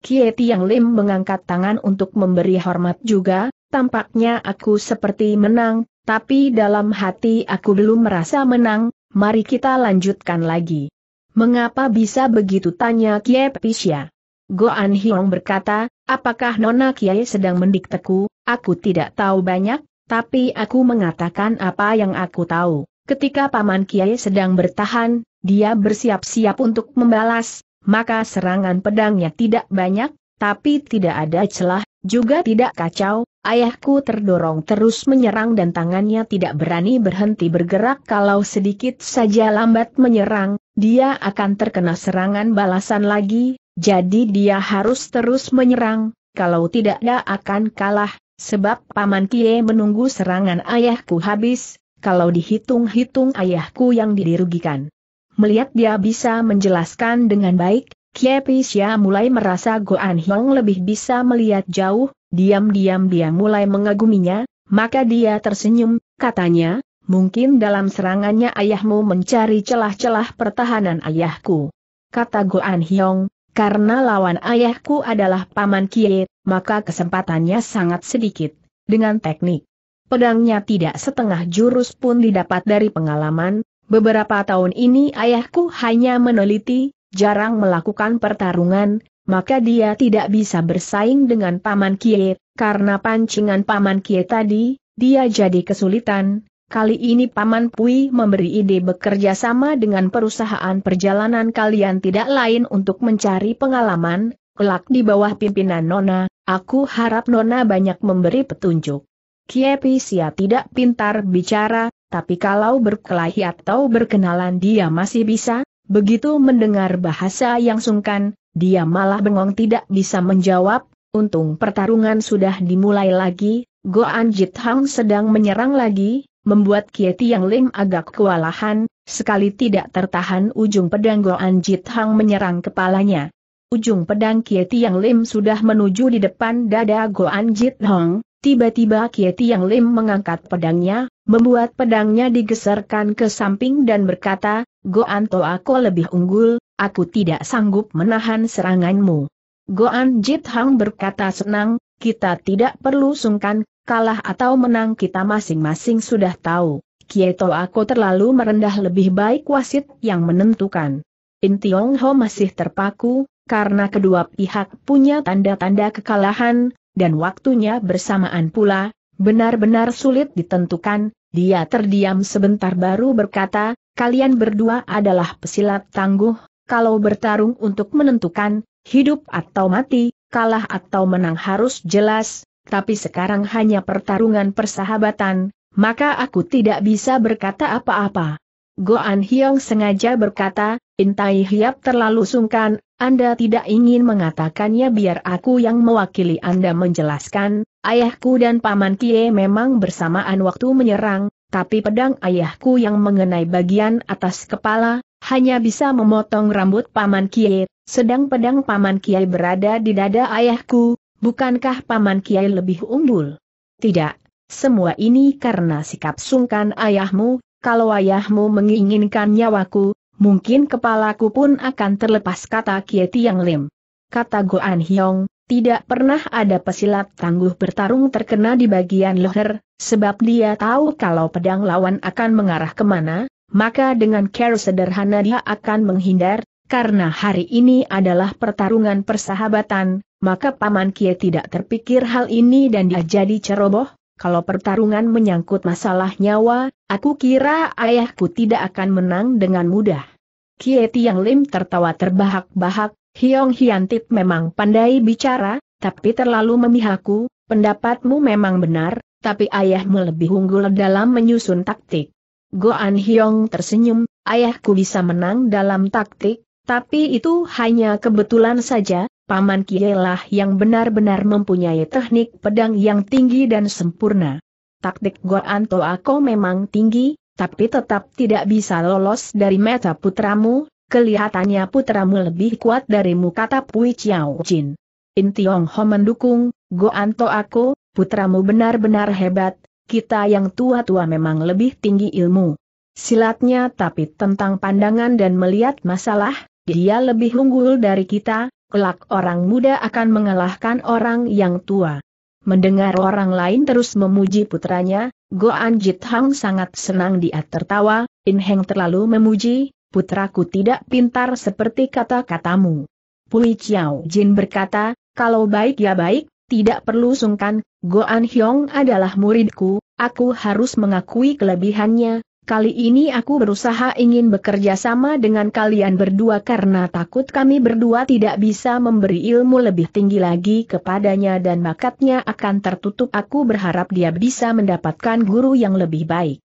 Kieti Yang Lim mengangkat tangan untuk memberi hormat juga, tampaknya aku seperti menang, tapi dalam hati aku belum merasa menang, Mari kita lanjutkan lagi. Mengapa bisa begitu tanya Kiai Pisya? Goan Hiong berkata, apakah Nona Kiai sedang mendikteku? Aku tidak tahu banyak, tapi aku mengatakan apa yang aku tahu. Ketika Paman Kiai sedang bertahan, dia bersiap-siap untuk membalas, maka serangan pedangnya tidak banyak, tapi tidak ada celah juga tidak kacau, ayahku terdorong terus menyerang dan tangannya tidak berani berhenti bergerak kalau sedikit saja lambat menyerang, dia akan terkena serangan balasan lagi, jadi dia harus terus menyerang, kalau tidak dia akan kalah, sebab Paman Kie menunggu serangan ayahku habis, kalau dihitung-hitung ayahku yang dirugikan. Melihat dia bisa menjelaskan dengan baik, Kiepisya mulai merasa Goan Hyong lebih bisa melihat jauh, diam-diam dia mulai mengaguminya, maka dia tersenyum, katanya, mungkin dalam serangannya ayahmu mencari celah-celah pertahanan ayahku. Kata Goan Hyong, karena lawan ayahku adalah Paman Kie, maka kesempatannya sangat sedikit, dengan teknik. Pedangnya tidak setengah jurus pun didapat dari pengalaman, beberapa tahun ini ayahku hanya meneliti, jarang melakukan pertarungan, maka dia tidak bisa bersaing dengan Paman Kie, karena pancingan Paman Kie tadi, dia jadi kesulitan. Kali ini Paman Pui memberi ide bekerja sama dengan perusahaan perjalanan kalian tidak lain untuk mencari pengalaman, kelak di bawah pimpinan Nona, aku harap Nona banyak memberi petunjuk. Kiepi Sia tidak pintar bicara, tapi kalau berkelahi atau berkenalan dia masih bisa, Begitu mendengar bahasa yang sungkan, dia malah bengong tidak bisa menjawab, untung pertarungan sudah dimulai lagi, Go Anjit Hang sedang menyerang lagi, membuat Kieti Yang Lim agak kewalahan, sekali tidak tertahan ujung pedang Go Anjit Hang menyerang kepalanya. Ujung pedang Kieti Yang Lim sudah menuju di depan dada Go Anjit Hang, tiba-tiba Kieti Yang Lim mengangkat pedangnya, Membuat pedangnya digeserkan ke samping dan berkata, Goanto aku lebih unggul, aku tidak sanggup menahan seranganmu. Goan Jit Hang berkata senang, kita tidak perlu sungkan, kalah atau menang kita masing-masing sudah tahu. Kieto aku terlalu merendah lebih baik wasit yang menentukan. In Tiong Ho masih terpaku, karena kedua pihak punya tanda-tanda kekalahan, dan waktunya bersamaan pula, Benar-benar sulit ditentukan, dia terdiam sebentar baru berkata, kalian berdua adalah pesilat tangguh, kalau bertarung untuk menentukan, hidup atau mati, kalah atau menang harus jelas, tapi sekarang hanya pertarungan persahabatan, maka aku tidak bisa berkata apa-apa. Goan Hyong sengaja berkata, Intai Hiap terlalu sungkan, Anda tidak ingin mengatakannya biar aku yang mewakili Anda menjelaskan, Ayahku dan Paman Kie memang bersamaan waktu menyerang, tapi pedang ayahku yang mengenai bagian atas kepala, hanya bisa memotong rambut Paman Kie, sedang pedang Paman Kiai berada di dada ayahku, bukankah Paman Kiai lebih unggul? Tidak, semua ini karena sikap sungkan ayahmu, kalau ayahmu menginginkan nyawaku, mungkin kepalaku pun akan terlepas kata Kiai Tiang Lim. Kata Goan Hyong, tidak pernah ada pesilat tangguh bertarung terkena di bagian leher, sebab dia tahu kalau pedang lawan akan mengarah kemana, maka dengan care sederhana dia akan menghindar, karena hari ini adalah pertarungan persahabatan, maka Paman Kie tidak terpikir hal ini dan dia jadi ceroboh, kalau pertarungan menyangkut masalah nyawa, aku kira ayahku tidak akan menang dengan mudah. Kie Tiang Lim tertawa terbahak-bahak, Hiong Hiantip memang pandai bicara, tapi terlalu memihaku. pendapatmu memang benar, tapi ayahmu lebih unggul dalam menyusun taktik. Goan Hiong tersenyum, ayahku bisa menang dalam taktik, tapi itu hanya kebetulan saja, Paman Kielah yang benar-benar mempunyai teknik pedang yang tinggi dan sempurna. Taktik Goan Toako memang tinggi, tapi tetap tidak bisa lolos dari meta putramu, Kelihatannya putramu lebih kuat darimu kata Pui Chiao Jin. In Tiong Ho mendukung, Go Anto aku, putramu benar-benar hebat, kita yang tua-tua memang lebih tinggi ilmu. Silatnya tapi tentang pandangan dan melihat masalah, dia lebih unggul dari kita, kelak orang muda akan mengalahkan orang yang tua. Mendengar orang lain terus memuji putranya, Go Jit Hang sangat senang dia tertawa, In Heng terlalu memuji, putraku tidak pintar seperti kata-katamu. Pui Chiao Jin berkata, kalau baik ya baik, tidak perlu sungkan, Goan Hyong adalah muridku, aku harus mengakui kelebihannya, kali ini aku berusaha ingin bekerja sama dengan kalian berdua karena takut kami berdua tidak bisa memberi ilmu lebih tinggi lagi kepadanya dan bakatnya akan tertutup aku berharap dia bisa mendapatkan guru yang lebih baik.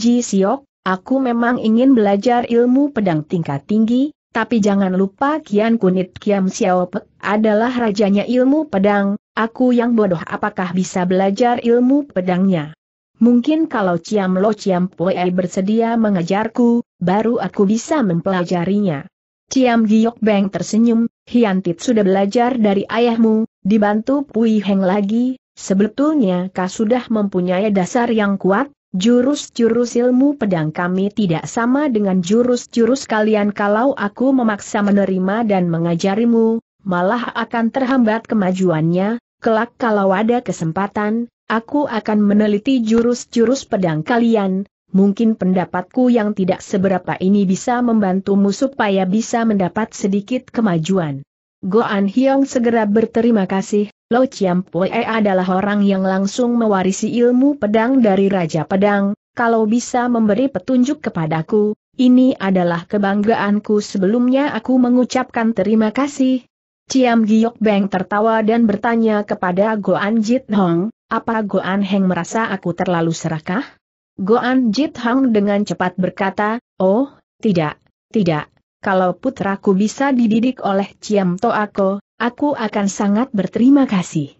Ji Siok, Aku memang ingin belajar ilmu pedang tingkat tinggi, tapi jangan lupa Kian Kunit Kiam Xiaopek adalah rajanya ilmu pedang, aku yang bodoh apakah bisa belajar ilmu pedangnya. Mungkin kalau Ciam Lo Ciam Poe bersedia mengejarku, baru aku bisa mempelajarinya. Ciam Giok Beng tersenyum, Hiantit sudah belajar dari ayahmu, dibantu Pui Heng lagi, sebetulnya kau sudah mempunyai dasar yang kuat, Jurus-jurus ilmu pedang kami tidak sama dengan jurus-jurus kalian kalau aku memaksa menerima dan mengajarimu, malah akan terhambat kemajuannya, kelak kalau ada kesempatan, aku akan meneliti jurus-jurus pedang kalian, mungkin pendapatku yang tidak seberapa ini bisa membantumu supaya bisa mendapat sedikit kemajuan. Goan Hyong segera berterima kasih, Lo Chiam Pue adalah orang yang langsung mewarisi ilmu pedang dari Raja Pedang, kalau bisa memberi petunjuk kepadaku, ini adalah kebanggaanku sebelumnya aku mengucapkan terima kasih. Chiam Giok Beng tertawa dan bertanya kepada Goan Jit Hong, apa Goan Heng merasa aku terlalu serakah? Goan Jit Hong dengan cepat berkata, oh, tidak, tidak, kalau putraku bisa dididik oleh Ciam Toako, aku akan sangat berterima kasih.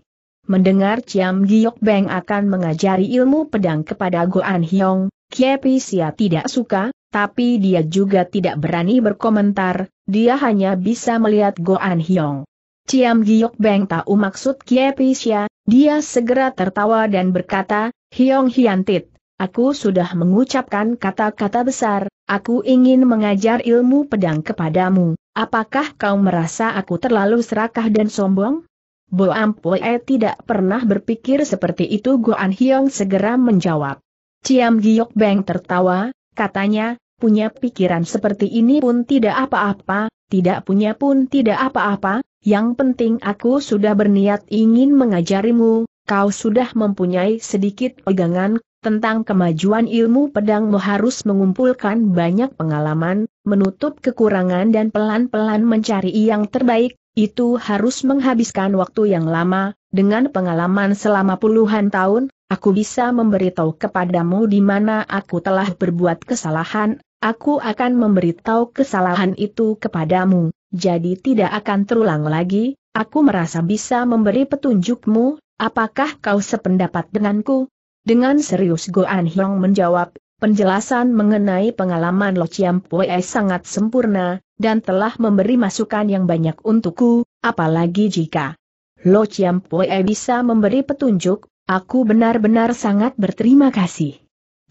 Mendengar Ciam Giok Beng akan mengajari ilmu pedang kepada Goan Hyong, Kiepi Sia tidak suka, tapi dia juga tidak berani berkomentar, dia hanya bisa melihat Goan Hyong. Ciam Giok Beng tahu maksud Kiepi Sia, dia segera tertawa dan berkata, Hyong Hyantit, aku sudah mengucapkan kata-kata besar, Aku ingin mengajar ilmu pedang kepadamu, apakah kau merasa aku terlalu serakah dan sombong? Bo Ampoe tidak pernah berpikir seperti itu Goan Hyong segera menjawab. Ciam Giok Beng tertawa, katanya, punya pikiran seperti ini pun tidak apa-apa, tidak punya pun tidak apa-apa, yang penting aku sudah berniat ingin mengajarimu, kau sudah mempunyai sedikit pegangan, tentang kemajuan ilmu pedangmu harus mengumpulkan banyak pengalaman, menutup kekurangan dan pelan-pelan mencari yang terbaik, itu harus menghabiskan waktu yang lama, dengan pengalaman selama puluhan tahun, aku bisa memberitahu kepadamu di mana aku telah berbuat kesalahan, aku akan memberitahu kesalahan itu kepadamu, jadi tidak akan terulang lagi, aku merasa bisa memberi petunjukmu, apakah kau sependapat denganku? Dengan serius Goan Hyong menjawab, penjelasan mengenai pengalaman Lo Chiam Pue sangat sempurna, dan telah memberi masukan yang banyak untukku, apalagi jika Lo Chiam Pue bisa memberi petunjuk, aku benar-benar sangat berterima kasih.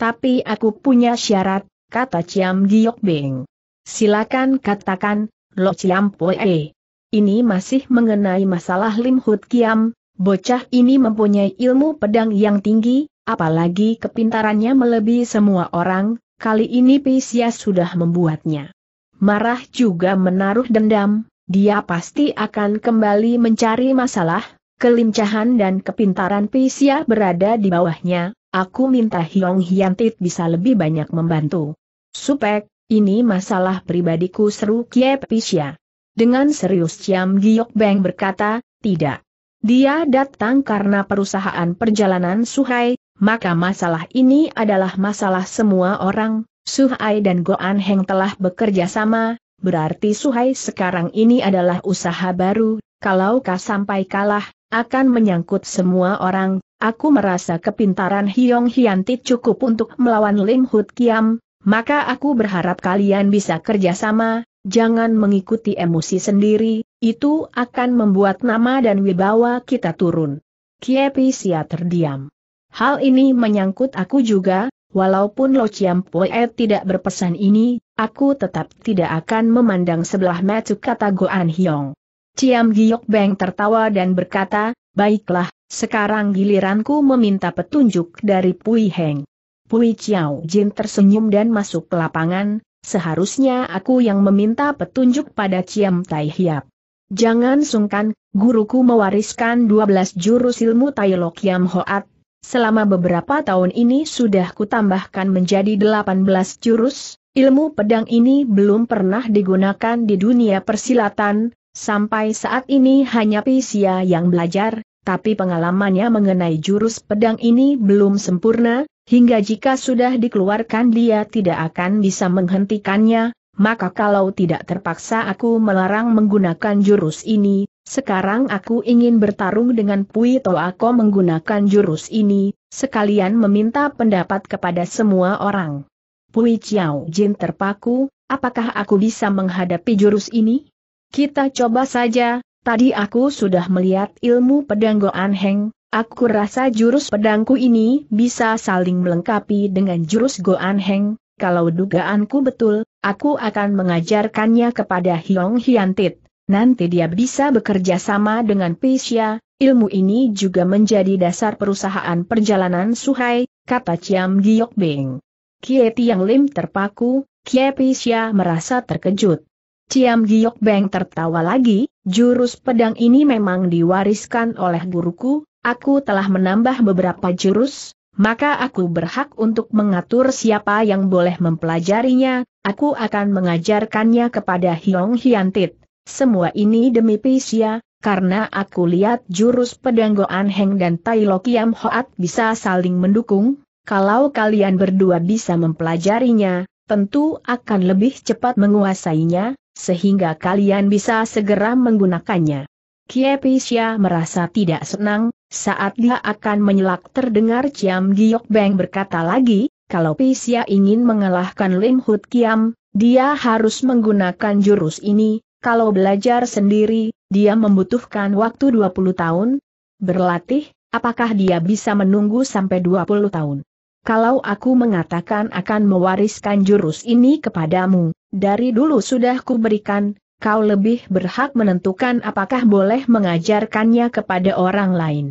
Tapi aku punya syarat, kata Chiam Giok Beng. Silakan katakan, Lo Chiam Pue. Ini masih mengenai masalah Lim Hut Kiam, bocah ini mempunyai ilmu pedang yang tinggi, apalagi kepintarannya melebihi semua orang, kali ini Pisya sudah membuatnya. Marah juga menaruh dendam, dia pasti akan kembali mencari masalah, kelincahan dan kepintaran Pisya berada di bawahnya, aku minta Hyong Hiantit bisa lebih banyak membantu. Supek, ini masalah pribadiku seru Kie Pisya. Dengan serius Ciam Giok Beng berkata, tidak. Dia datang karena perusahaan perjalanan Suhai, maka masalah ini adalah masalah semua orang, Suhai dan Goan Heng telah bekerja sama, berarti Suhai sekarang ini adalah usaha baru, kalau kau sampai kalah, akan menyangkut semua orang, aku merasa kepintaran Hiong Hianti cukup untuk melawan Lim Hut Kiam, maka aku berharap kalian bisa kerjasama, jangan mengikuti emosi sendiri, itu akan membuat nama dan wibawa kita turun. Kiepi Sia ya terdiam. Hal ini menyangkut aku juga, walaupun Lo Chiam Poe tidak berpesan ini, aku tetap tidak akan memandang sebelah mata kata An Hyong. Chiam Giok Beng tertawa dan berkata, baiklah, sekarang giliranku meminta petunjuk dari Pui Heng. Pui Chiao Jin tersenyum dan masuk ke lapangan, seharusnya aku yang meminta petunjuk pada Chiam Tai Hiap. Jangan sungkan, guruku mewariskan 12 jurus ilmu Tai Lo Yam Hoat, selama beberapa tahun ini sudah kutambahkan menjadi 18 jurus, ilmu pedang ini belum pernah digunakan di dunia persilatan, sampai saat ini hanya Pisia yang belajar, tapi pengalamannya mengenai jurus pedang ini belum sempurna, hingga jika sudah dikeluarkan dia tidak akan bisa menghentikannya, maka kalau tidak terpaksa aku melarang menggunakan jurus ini, sekarang aku ingin bertarung dengan Pui Toako menggunakan jurus ini, sekalian meminta pendapat kepada semua orang. Pui Chiao Jin terpaku, apakah aku bisa menghadapi jurus ini? Kita coba saja, tadi aku sudah melihat ilmu pedang Goan Heng, aku rasa jurus pedangku ini bisa saling melengkapi dengan jurus Goan Heng, kalau dugaanku betul, aku akan mengajarkannya kepada Hiong Hiantit. Nanti dia bisa bekerja sama dengan Pisya, ilmu ini juga menjadi dasar perusahaan perjalanan Suhai, kata Ciam Giok Beng. Kie Tiang Lim terpaku, Kie Pisya merasa terkejut. Ciam Giok Beng tertawa lagi, jurus pedang ini memang diwariskan oleh guruku, aku telah menambah beberapa jurus, maka aku berhak untuk mengatur siapa yang boleh mempelajarinya, aku akan mengajarkannya kepada Hiong Hiantit semua ini demi Pisia, karena aku lihat jurus pedang Goan Heng dan Tai Lokiam Hoat bisa saling mendukung, kalau kalian berdua bisa mempelajarinya, tentu akan lebih cepat menguasainya, sehingga kalian bisa segera menggunakannya. Kie Pisia merasa tidak senang, saat dia akan menyelak terdengar Ciam Giok Beng berkata lagi, kalau Pisia ingin mengalahkan Lim Hut Kiam, dia harus menggunakan jurus ini, kalau belajar sendiri, dia membutuhkan waktu 20 tahun. Berlatih, apakah dia bisa menunggu sampai 20 tahun? Kalau aku mengatakan akan mewariskan jurus ini kepadamu, dari dulu sudah kuberikan, kau lebih berhak menentukan apakah boleh mengajarkannya kepada orang lain.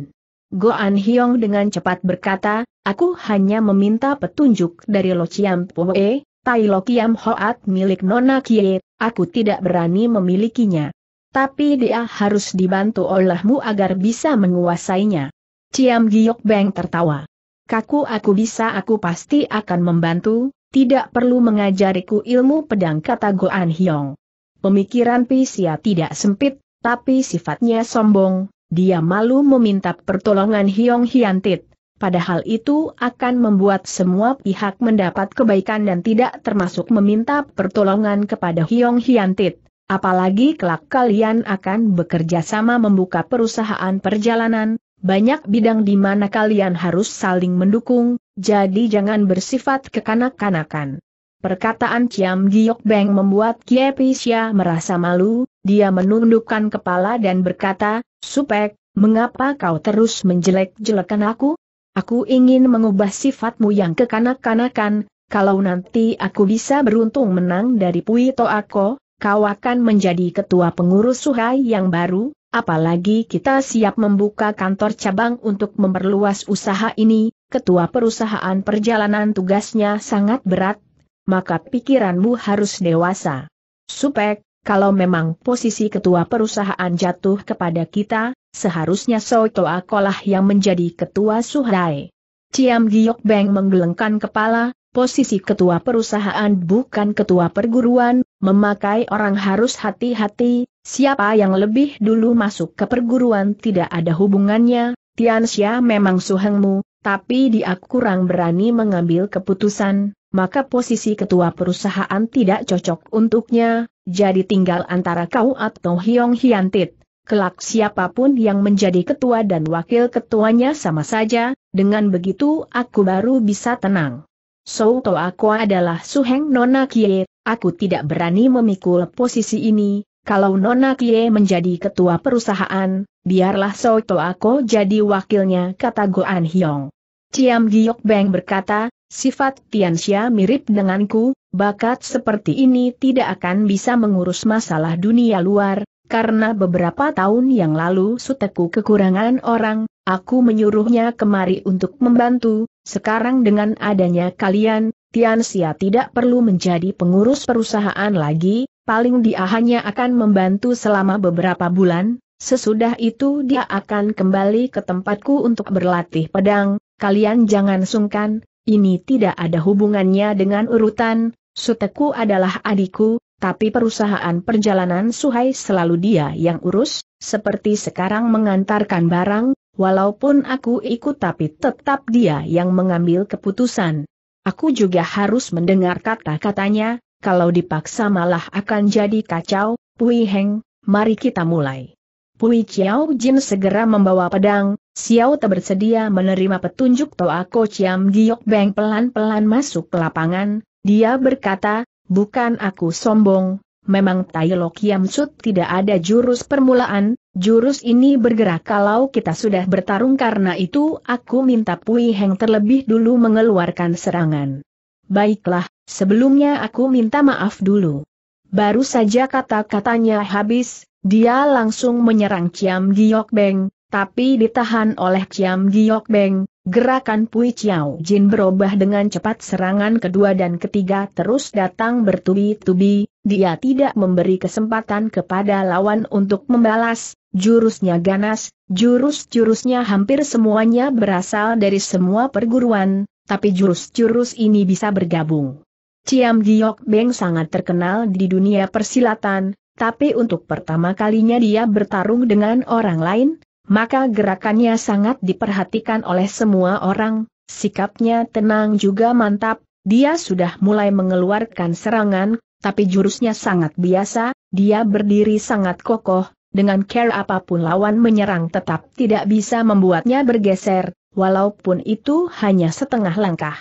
Goan Hyong dengan cepat berkata, aku hanya meminta petunjuk dari Lo Chiam Po'e. Tai Lo Kiam Hoat milik Nona Kie, aku tidak berani memilikinya. Tapi dia harus dibantu olehmu agar bisa menguasainya. Ciam Giok Beng tertawa. Kaku aku bisa aku pasti akan membantu, tidak perlu mengajariku ilmu pedang kata Goan Hyong. Pemikiran Pisia tidak sempit, tapi sifatnya sombong, dia malu meminta pertolongan Hyong Hiantit, padahal itu akan membuat semua pihak mendapat kebaikan dan tidak termasuk meminta pertolongan kepada Hyong Hiantit. Apalagi kelak kalian akan bekerja sama membuka perusahaan perjalanan, banyak bidang di mana kalian harus saling mendukung, jadi jangan bersifat kekanak-kanakan. Perkataan Chiam Giok Beng membuat Kiepisya merasa malu, dia menundukkan kepala dan berkata, Supek, mengapa kau terus menjelek-jelekan aku? Aku ingin mengubah sifatmu yang kekanak-kanakan, kalau nanti aku bisa beruntung menang dari Pui Ako, kau akan menjadi ketua pengurus Suhai yang baru, apalagi kita siap membuka kantor cabang untuk memperluas usaha ini, ketua perusahaan perjalanan tugasnya sangat berat, maka pikiranmu harus dewasa. Supek, kalau memang posisi ketua perusahaan jatuh kepada kita, seharusnya Soto Akolah yang menjadi ketua Suhrai. Ciam Giok Beng menggelengkan kepala, posisi ketua perusahaan bukan ketua perguruan, memakai orang harus hati-hati, siapa yang lebih dulu masuk ke perguruan tidak ada hubungannya, Tianxia memang suhengmu, tapi dia kurang berani mengambil keputusan, maka posisi ketua perusahaan tidak cocok untuknya, jadi tinggal antara kau atau Hiong Hiantit kelak siapapun yang menjadi ketua dan wakil ketuanya sama saja, dengan begitu aku baru bisa tenang. Souto aku adalah Suheng Nona Kie, aku tidak berani memikul posisi ini, kalau Nona Kie menjadi ketua perusahaan, biarlah Souto aku jadi wakilnya kata Goan Hyong. Ciam Giok Beng berkata, sifat Tianxia mirip denganku, bakat seperti ini tidak akan bisa mengurus masalah dunia luar, karena beberapa tahun yang lalu Suteku kekurangan orang, aku menyuruhnya kemari untuk membantu, sekarang dengan adanya kalian, Tianxia tidak perlu menjadi pengurus perusahaan lagi, paling dia hanya akan membantu selama beberapa bulan, sesudah itu dia akan kembali ke tempatku untuk berlatih pedang, kalian jangan sungkan, ini tidak ada hubungannya dengan urutan, Suteku adalah adikku, tapi perusahaan perjalanan Suhai selalu dia yang urus, seperti sekarang mengantarkan barang, walaupun aku ikut tapi tetap dia yang mengambil keputusan. Aku juga harus mendengar kata-katanya, kalau dipaksa malah akan jadi kacau, Pui Heng, mari kita mulai. Pui Chiao Jin segera membawa pedang, Xiao Te bersedia menerima petunjuk Toa Ko Chiam Giok Beng pelan-pelan masuk ke lapangan, dia berkata, bukan aku sombong, memang Tai Lo Kiam Sut tidak ada jurus permulaan, jurus ini bergerak kalau kita sudah bertarung karena itu aku minta Pui Heng terlebih dulu mengeluarkan serangan. Baiklah, sebelumnya aku minta maaf dulu. Baru saja kata-katanya habis, dia langsung menyerang Ciam Giok Beng, tapi ditahan oleh Ciam Giok Beng, Gerakan Pui Chiao Jin berubah dengan cepat serangan kedua dan ketiga terus datang bertubi-tubi, dia tidak memberi kesempatan kepada lawan untuk membalas, jurusnya ganas, jurus-jurusnya hampir semuanya berasal dari semua perguruan, tapi jurus-jurus ini bisa bergabung. Ciam Giok Beng sangat terkenal di dunia persilatan, tapi untuk pertama kalinya dia bertarung dengan orang lain, maka gerakannya sangat diperhatikan oleh semua orang, sikapnya tenang juga mantap, dia sudah mulai mengeluarkan serangan, tapi jurusnya sangat biasa, dia berdiri sangat kokoh, dengan care apapun lawan menyerang tetap tidak bisa membuatnya bergeser, walaupun itu hanya setengah langkah.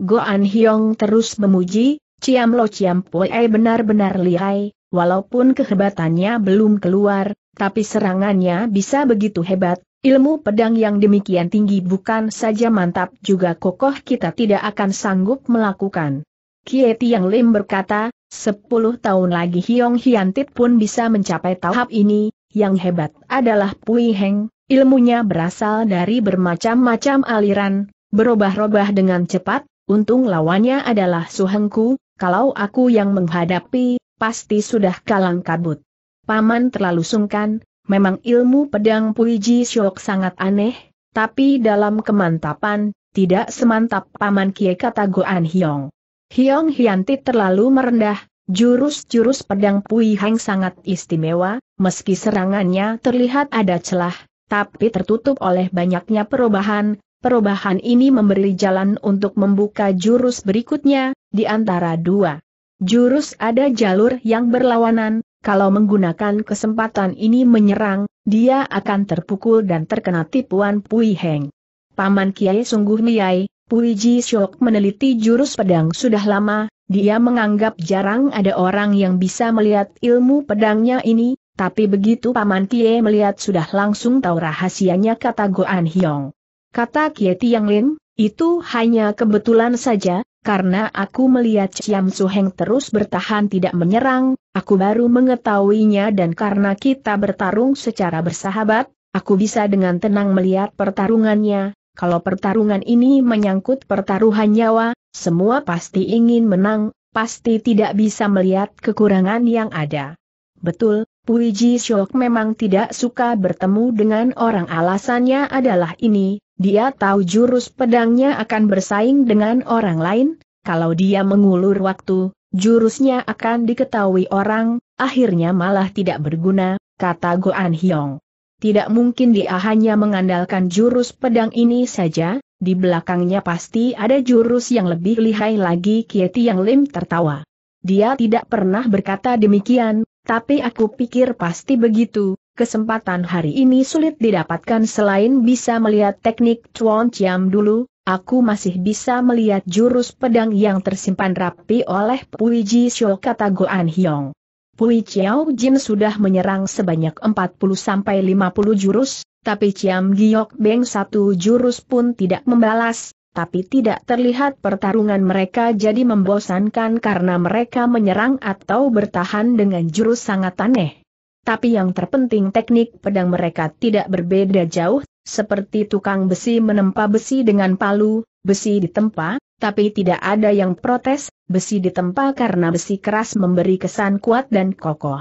Goan Hyong terus memuji, Ciam Lo Ciam Poe benar-benar lihai, walaupun kehebatannya belum keluar, tapi serangannya bisa begitu hebat, ilmu pedang yang demikian tinggi bukan saja mantap juga kokoh kita tidak akan sanggup melakukan. Kieti Yang Lim berkata, sepuluh tahun lagi Hiong Hiantit pun bisa mencapai tahap ini, yang hebat adalah Pui Heng, ilmunya berasal dari bermacam-macam aliran, berubah-ubah dengan cepat, untung lawannya adalah Suhengku, kalau aku yang menghadapi, pasti sudah kalang kabut. Paman terlalu sungkan, memang ilmu pedang Puiji Syok sangat aneh, tapi dalam kemantapan, tidak semantap Paman Kie kata Goan Hiong. Hiong Hianti terlalu merendah, jurus-jurus pedang Pui Hang sangat istimewa, meski serangannya terlihat ada celah, tapi tertutup oleh banyaknya perubahan, perubahan ini memberi jalan untuk membuka jurus berikutnya, di antara dua. Jurus ada jalur yang berlawanan, kalau menggunakan kesempatan ini menyerang, dia akan terpukul dan terkena tipuan Pui Heng. Paman Kiai sungguh niai, Pui Ji Shok meneliti jurus pedang sudah lama, dia menganggap jarang ada orang yang bisa melihat ilmu pedangnya ini, tapi begitu Paman Kiai melihat sudah langsung tahu rahasianya kata Goan Hyong. Kata Kiai Tiang Lin, itu hanya kebetulan saja, karena aku melihat Chiam Suheng terus bertahan tidak menyerang, aku baru mengetahuinya dan karena kita bertarung secara bersahabat, aku bisa dengan tenang melihat pertarungannya, kalau pertarungan ini menyangkut pertaruhan nyawa, semua pasti ingin menang, pasti tidak bisa melihat kekurangan yang ada. Betul, Puiji Shok memang tidak suka bertemu dengan orang alasannya adalah ini, dia tahu jurus pedangnya akan bersaing dengan orang lain, kalau dia mengulur waktu, jurusnya akan diketahui orang, akhirnya malah tidak berguna, kata Goan Hyong. Tidak mungkin dia hanya mengandalkan jurus pedang ini saja, di belakangnya pasti ada jurus yang lebih lihai lagi Kieti Yang Lim tertawa. Dia tidak pernah berkata demikian, tapi aku pikir pasti begitu, kesempatan hari ini sulit didapatkan selain bisa melihat teknik Chuan Chiam dulu, aku masih bisa melihat jurus pedang yang tersimpan rapi oleh Pui Ji Shou kata Goan Hyong. Pui Chiao Jin sudah menyerang sebanyak 40-50 jurus, tapi Chiam Giok Beng satu jurus pun tidak membalas, tapi tidak terlihat pertarungan mereka jadi membosankan karena mereka menyerang atau bertahan dengan jurus sangat aneh tapi yang terpenting teknik pedang mereka tidak berbeda jauh, seperti tukang besi menempa besi dengan palu, besi ditempa, tapi tidak ada yang protes, besi ditempa karena besi keras memberi kesan kuat dan kokoh.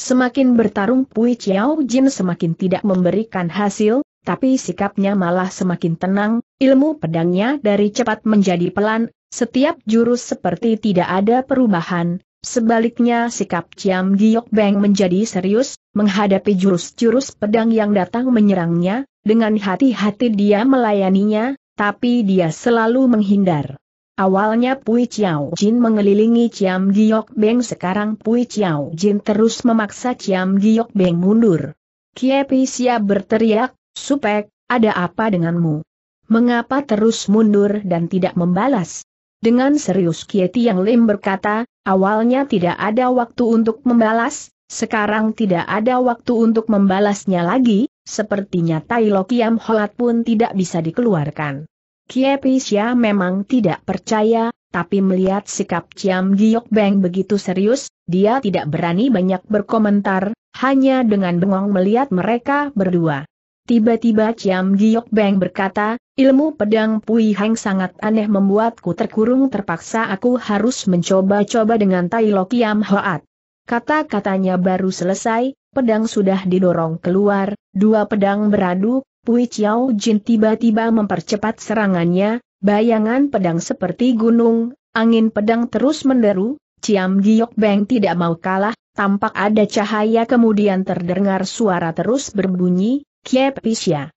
Semakin bertarung Pui Chiao Jin semakin tidak memberikan hasil, tapi sikapnya malah semakin tenang, ilmu pedangnya dari cepat menjadi pelan, setiap jurus seperti tidak ada perubahan, Sebaliknya sikap Ciam Giok Beng menjadi serius, menghadapi jurus-jurus pedang yang datang menyerangnya, dengan hati-hati dia melayaninya, tapi dia selalu menghindar. Awalnya Pui Chiao Jin mengelilingi Ciam Giok Beng sekarang Pui Chiao Jin terus memaksa Ciam Giok Beng mundur. Kiepi Sia berteriak, Supek, ada apa denganmu? Mengapa terus mundur dan tidak membalas? Dengan serius Kieti yang lem berkata, awalnya tidak ada waktu untuk membalas, sekarang tidak ada waktu untuk membalasnya lagi, sepertinya Tai Lo Kiam Hoat pun tidak bisa dikeluarkan. Kiepisya memang tidak percaya, tapi melihat sikap Ciam Giok Beng begitu serius, dia tidak berani banyak berkomentar, hanya dengan bengong melihat mereka berdua. Tiba-tiba Ciam Giok Beng berkata, ilmu pedang Pui Heng sangat aneh membuatku terkurung terpaksa aku harus mencoba-coba dengan Tai Lo Kiam Hoat. Kata-katanya baru selesai, pedang sudah didorong keluar, dua pedang beradu, Pui Chiao Jin tiba-tiba mempercepat serangannya, bayangan pedang seperti gunung, angin pedang terus menderu, Ciam Giok Beng tidak mau kalah, tampak ada cahaya kemudian terdengar suara terus berbunyi, Kiep Pisya.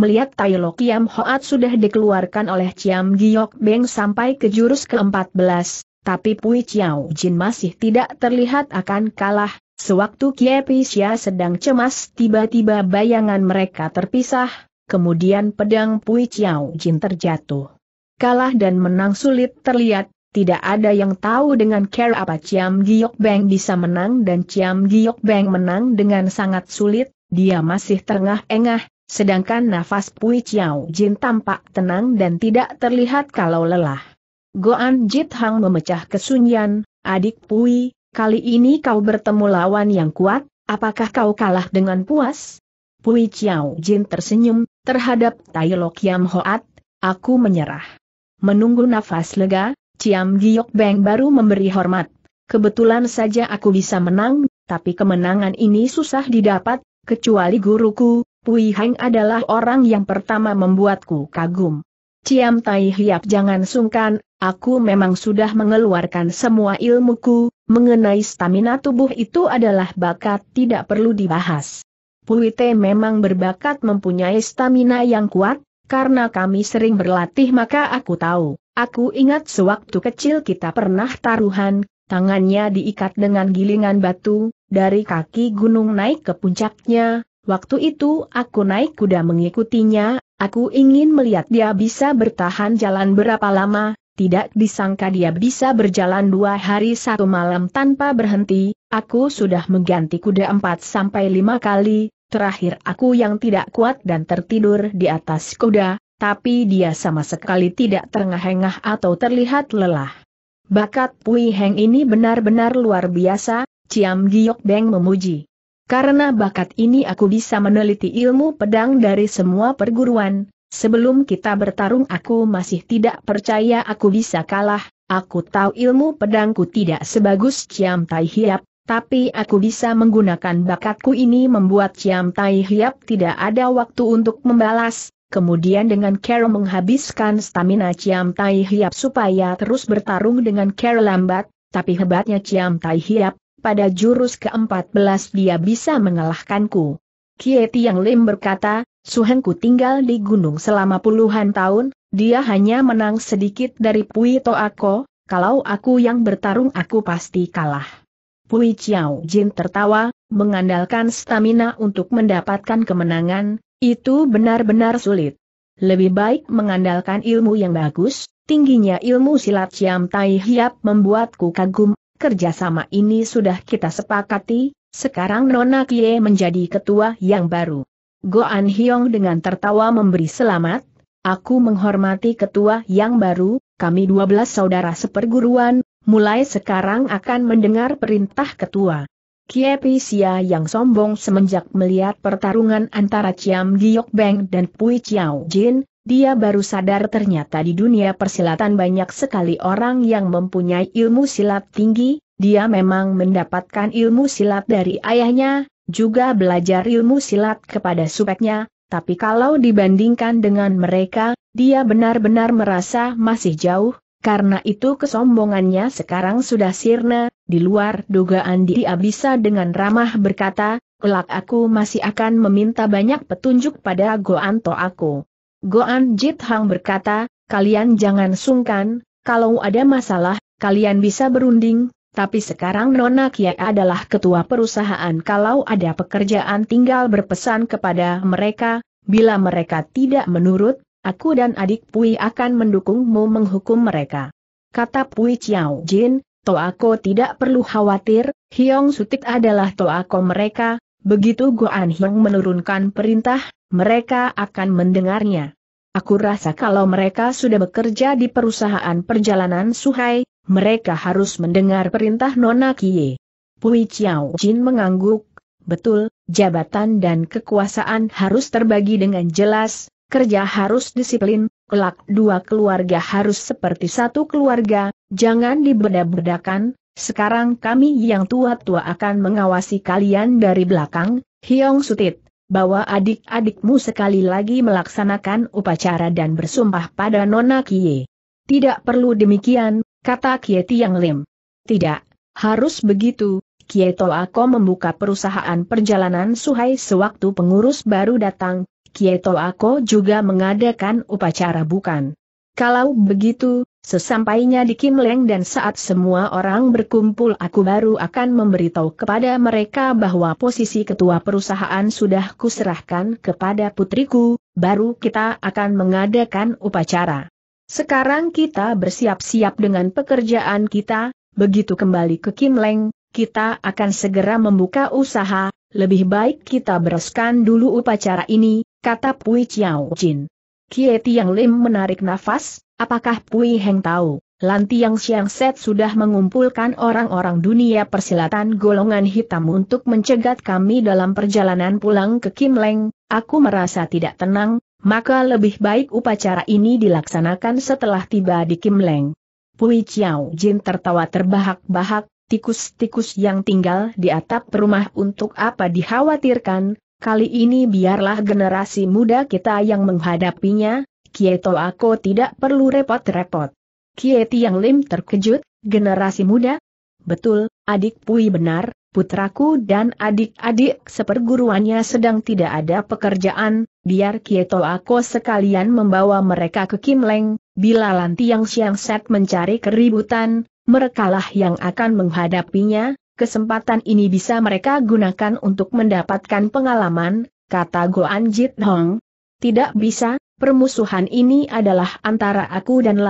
Melihat Lo Kiam Hoat sudah dikeluarkan oleh Ciam Giok Beng sampai ke jurus ke-14, tapi Pui Chiao Jin masih tidak terlihat akan kalah, sewaktu Kiep Pisya sedang cemas tiba-tiba bayangan mereka terpisah, kemudian pedang Pui Chiao Jin terjatuh. Kalah dan menang sulit terlihat, tidak ada yang tahu dengan care apa Ciam Giok Beng bisa menang dan Ciam Giok Beng menang dengan sangat sulit, dia masih terengah-engah, sedangkan nafas Pui Chiao Jin tampak tenang dan tidak terlihat kalau lelah. Goan Jit Hang memecah kesunyian, adik Pui, kali ini kau bertemu lawan yang kuat, apakah kau kalah dengan puas? Pui Chiao Jin tersenyum, terhadap Tai Lok Yam Hoat, aku menyerah. Menunggu nafas lega, Ciam Giok Beng baru memberi hormat. Kebetulan saja aku bisa menang, tapi kemenangan ini susah didapat, Kecuali guruku, Pui Heng adalah orang yang pertama membuatku kagum. Ciam Tai Hiap jangan sungkan, aku memang sudah mengeluarkan semua ilmuku, mengenai stamina tubuh itu adalah bakat tidak perlu dibahas. Pui Te memang berbakat mempunyai stamina yang kuat, karena kami sering berlatih maka aku tahu. Aku ingat sewaktu kecil kita pernah taruhan, Tangannya diikat dengan gilingan batu, dari kaki gunung naik ke puncaknya, waktu itu aku naik kuda mengikutinya, aku ingin melihat dia bisa bertahan jalan berapa lama, tidak disangka dia bisa berjalan dua hari satu malam tanpa berhenti, aku sudah mengganti kuda empat sampai lima kali, terakhir aku yang tidak kuat dan tertidur di atas kuda, tapi dia sama sekali tidak terengah-engah atau terlihat lelah. Bakat Pui Heng ini benar-benar luar biasa, Ciam Giok Beng memuji. Karena bakat ini aku bisa meneliti ilmu pedang dari semua perguruan, sebelum kita bertarung aku masih tidak percaya aku bisa kalah, aku tahu ilmu pedangku tidak sebagus Ciam Tai Hiap, tapi aku bisa menggunakan bakatku ini membuat Ciam Tai Hiap tidak ada waktu untuk membalas, Kemudian dengan Carol menghabiskan stamina Ciam Tai Hiap supaya terus bertarung dengan Carol lambat, tapi hebatnya Ciam Tai Hiap, pada jurus ke-14 dia bisa mengalahkanku. Kie Tiang Lim berkata, Suhengku tinggal di gunung selama puluhan tahun, dia hanya menang sedikit dari Pui Toako, kalau aku yang bertarung aku pasti kalah. Pui Chiao Jin tertawa, mengandalkan stamina untuk mendapatkan kemenangan, itu benar-benar sulit. Lebih baik mengandalkan ilmu yang bagus, tingginya ilmu silat Siam Tai Hiap membuatku kagum, kerjasama ini sudah kita sepakati, sekarang Nona Kie menjadi ketua yang baru. Go an Hyong dengan tertawa memberi selamat, aku menghormati ketua yang baru, kami dua belas saudara seperguruan, mulai sekarang akan mendengar perintah ketua. Kiepisia yang sombong semenjak melihat pertarungan antara Ciam Giok Beng dan Pui Chiao Jin, dia baru sadar ternyata di dunia persilatan banyak sekali orang yang mempunyai ilmu silat tinggi, dia memang mendapatkan ilmu silat dari ayahnya, juga belajar ilmu silat kepada supeknya, tapi kalau dibandingkan dengan mereka, dia benar-benar merasa masih jauh, karena itu kesombongannya sekarang sudah sirna, di luar dugaan dia bisa dengan ramah berkata, kelak aku masih akan meminta banyak petunjuk pada Goan To aku. Goan Jit Hang berkata, kalian jangan sungkan, kalau ada masalah, kalian bisa berunding, tapi sekarang Nona Kia adalah ketua perusahaan kalau ada pekerjaan tinggal berpesan kepada mereka, bila mereka tidak menurut, aku dan adik Pui akan mendukungmu menghukum mereka. Kata Pui Chiao Jin, Toako tidak perlu khawatir, Hiong Sutik adalah Toako mereka, begitu Goan Hiong menurunkan perintah, mereka akan mendengarnya. Aku rasa kalau mereka sudah bekerja di perusahaan perjalanan Suhai, mereka harus mendengar perintah Nona Kie. Pui Chiao Jin mengangguk, betul, jabatan dan kekuasaan harus terbagi dengan jelas, kerja harus disiplin, kelak dua keluarga harus seperti satu keluarga, jangan dibeda-bedakan, sekarang kami yang tua-tua akan mengawasi kalian dari belakang, Hiong Sutit, bawa adik-adikmu sekali lagi melaksanakan upacara dan bersumpah pada Nona Kie. Tidak perlu demikian, kata Kie Tiang Lim. Tidak, harus begitu, Kie Toa membuka perusahaan perjalanan Suhai sewaktu pengurus baru datang, Kieto Ako juga mengadakan upacara bukan? Kalau begitu, sesampainya di Kim Leng dan saat semua orang berkumpul aku baru akan memberitahu kepada mereka bahwa posisi ketua perusahaan sudah kuserahkan kepada putriku, baru kita akan mengadakan upacara. Sekarang kita bersiap-siap dengan pekerjaan kita, begitu kembali ke Kim Leng, kita akan segera membuka usaha, lebih baik kita bereskan dulu upacara ini, kata Pui Chiao Jin. Kie Tiang Lim menarik nafas, apakah Pui Heng tahu, Lan Tiang Xiang Set sudah mengumpulkan orang-orang dunia persilatan golongan hitam untuk mencegat kami dalam perjalanan pulang ke Kim Leng, aku merasa tidak tenang, maka lebih baik upacara ini dilaksanakan setelah tiba di Kim Leng. Pui Chiao Jin tertawa terbahak-bahak, tikus-tikus yang tinggal di atap rumah untuk apa dikhawatirkan, Kali ini biarlah generasi muda kita yang menghadapinya, Kieto aku tidak perlu repot-repot. Kieti Yang Lim terkejut, generasi muda? Betul, adik Pui benar, putraku dan adik-adik seperguruannya sedang tidak ada pekerjaan, biar Kieto aku sekalian membawa mereka ke Kim Leng. bila Lantiang Siang Set mencari keributan, merekalah yang akan menghadapinya, kesempatan ini bisa mereka gunakan untuk mendapatkan pengalaman, kata Goan Jit Hong. Tidak bisa, permusuhan ini adalah antara aku dan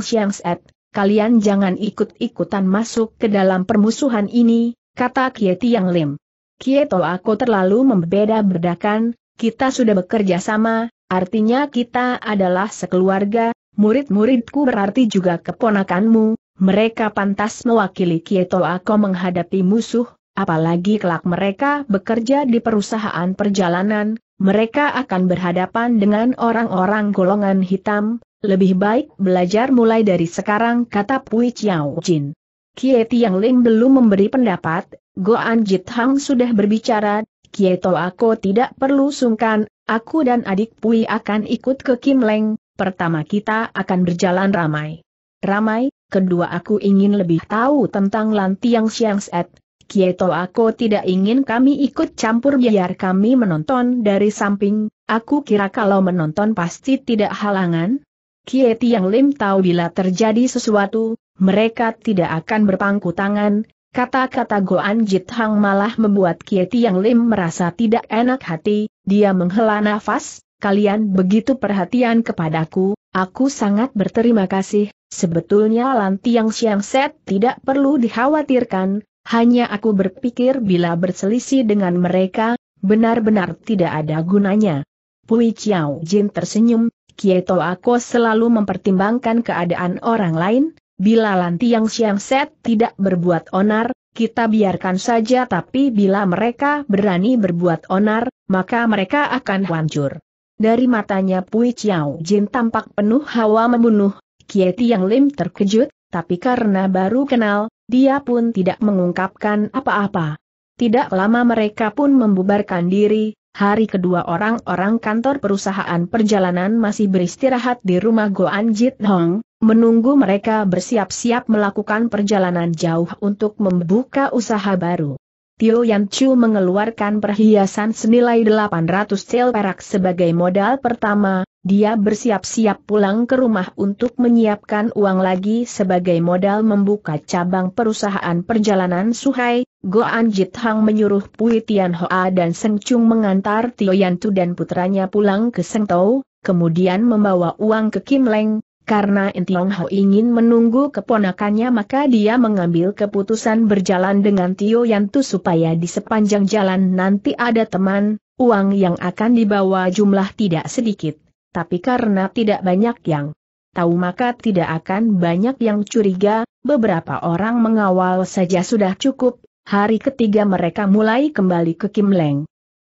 Siang Set, kalian jangan ikut-ikutan masuk ke dalam permusuhan ini, kata Kie Tiang Lim. Kieto aku terlalu membeda-bedakan, kita sudah bekerja sama, artinya kita adalah sekeluarga, Murid-muridku berarti juga keponakanmu, mereka pantas mewakili Kieto Ako menghadapi musuh, apalagi kelak mereka bekerja di perusahaan perjalanan, mereka akan berhadapan dengan orang-orang golongan hitam, lebih baik belajar mulai dari sekarang kata Pui Chiao Jin. Kieti Yang Lim belum memberi pendapat, Goan Jit Hang sudah berbicara, Kieto Ako tidak perlu sungkan, aku dan adik Pui akan ikut ke Kim Leng, Pertama kita akan berjalan ramai. Ramai, kedua aku ingin lebih tahu tentang Lantiang Set. Kieto aku tidak ingin kami ikut campur biar kami menonton dari samping, aku kira kalau menonton pasti tidak halangan. Kieti yang Lim tahu bila terjadi sesuatu, mereka tidak akan berpangku tangan, kata-kata Goan Jit Hang malah membuat Kieti yang Lim merasa tidak enak hati, dia menghela nafas, kalian begitu perhatian kepadaku, aku sangat berterima kasih, sebetulnya Yang Siang Set tidak perlu dikhawatirkan, hanya aku berpikir bila berselisih dengan mereka, benar-benar tidak ada gunanya. Pui Chiao Jin tersenyum, Kieto aku selalu mempertimbangkan keadaan orang lain, bila Yang Siang Set tidak berbuat onar, kita biarkan saja tapi bila mereka berani berbuat onar, maka mereka akan hancur. Dari matanya Pui Chiao Jin tampak penuh hawa membunuh, Kie Yang Lim terkejut, tapi karena baru kenal, dia pun tidak mengungkapkan apa-apa. Tidak lama mereka pun membubarkan diri, hari kedua orang-orang kantor perusahaan perjalanan masih beristirahat di rumah Goan Jit Hong, menunggu mereka bersiap-siap melakukan perjalanan jauh untuk membuka usaha baru. Tio Yan Chu mengeluarkan perhiasan senilai 800 cel perak sebagai modal pertama, dia bersiap-siap pulang ke rumah untuk menyiapkan uang lagi sebagai modal membuka cabang perusahaan perjalanan Suhai, An Jit Hang menyuruh Pui Tian Hoa dan Seng Chung mengantar Tio Yan Chu dan putranya pulang ke Seng Tau, kemudian membawa uang ke Kim Leng, karena Entiong Ho ingin menunggu keponakannya maka dia mengambil keputusan berjalan dengan Tio Yantu supaya di sepanjang jalan nanti ada teman, uang yang akan dibawa jumlah tidak sedikit, tapi karena tidak banyak yang tahu maka tidak akan banyak yang curiga, beberapa orang mengawal saja sudah cukup, hari ketiga mereka mulai kembali ke Kim Leng.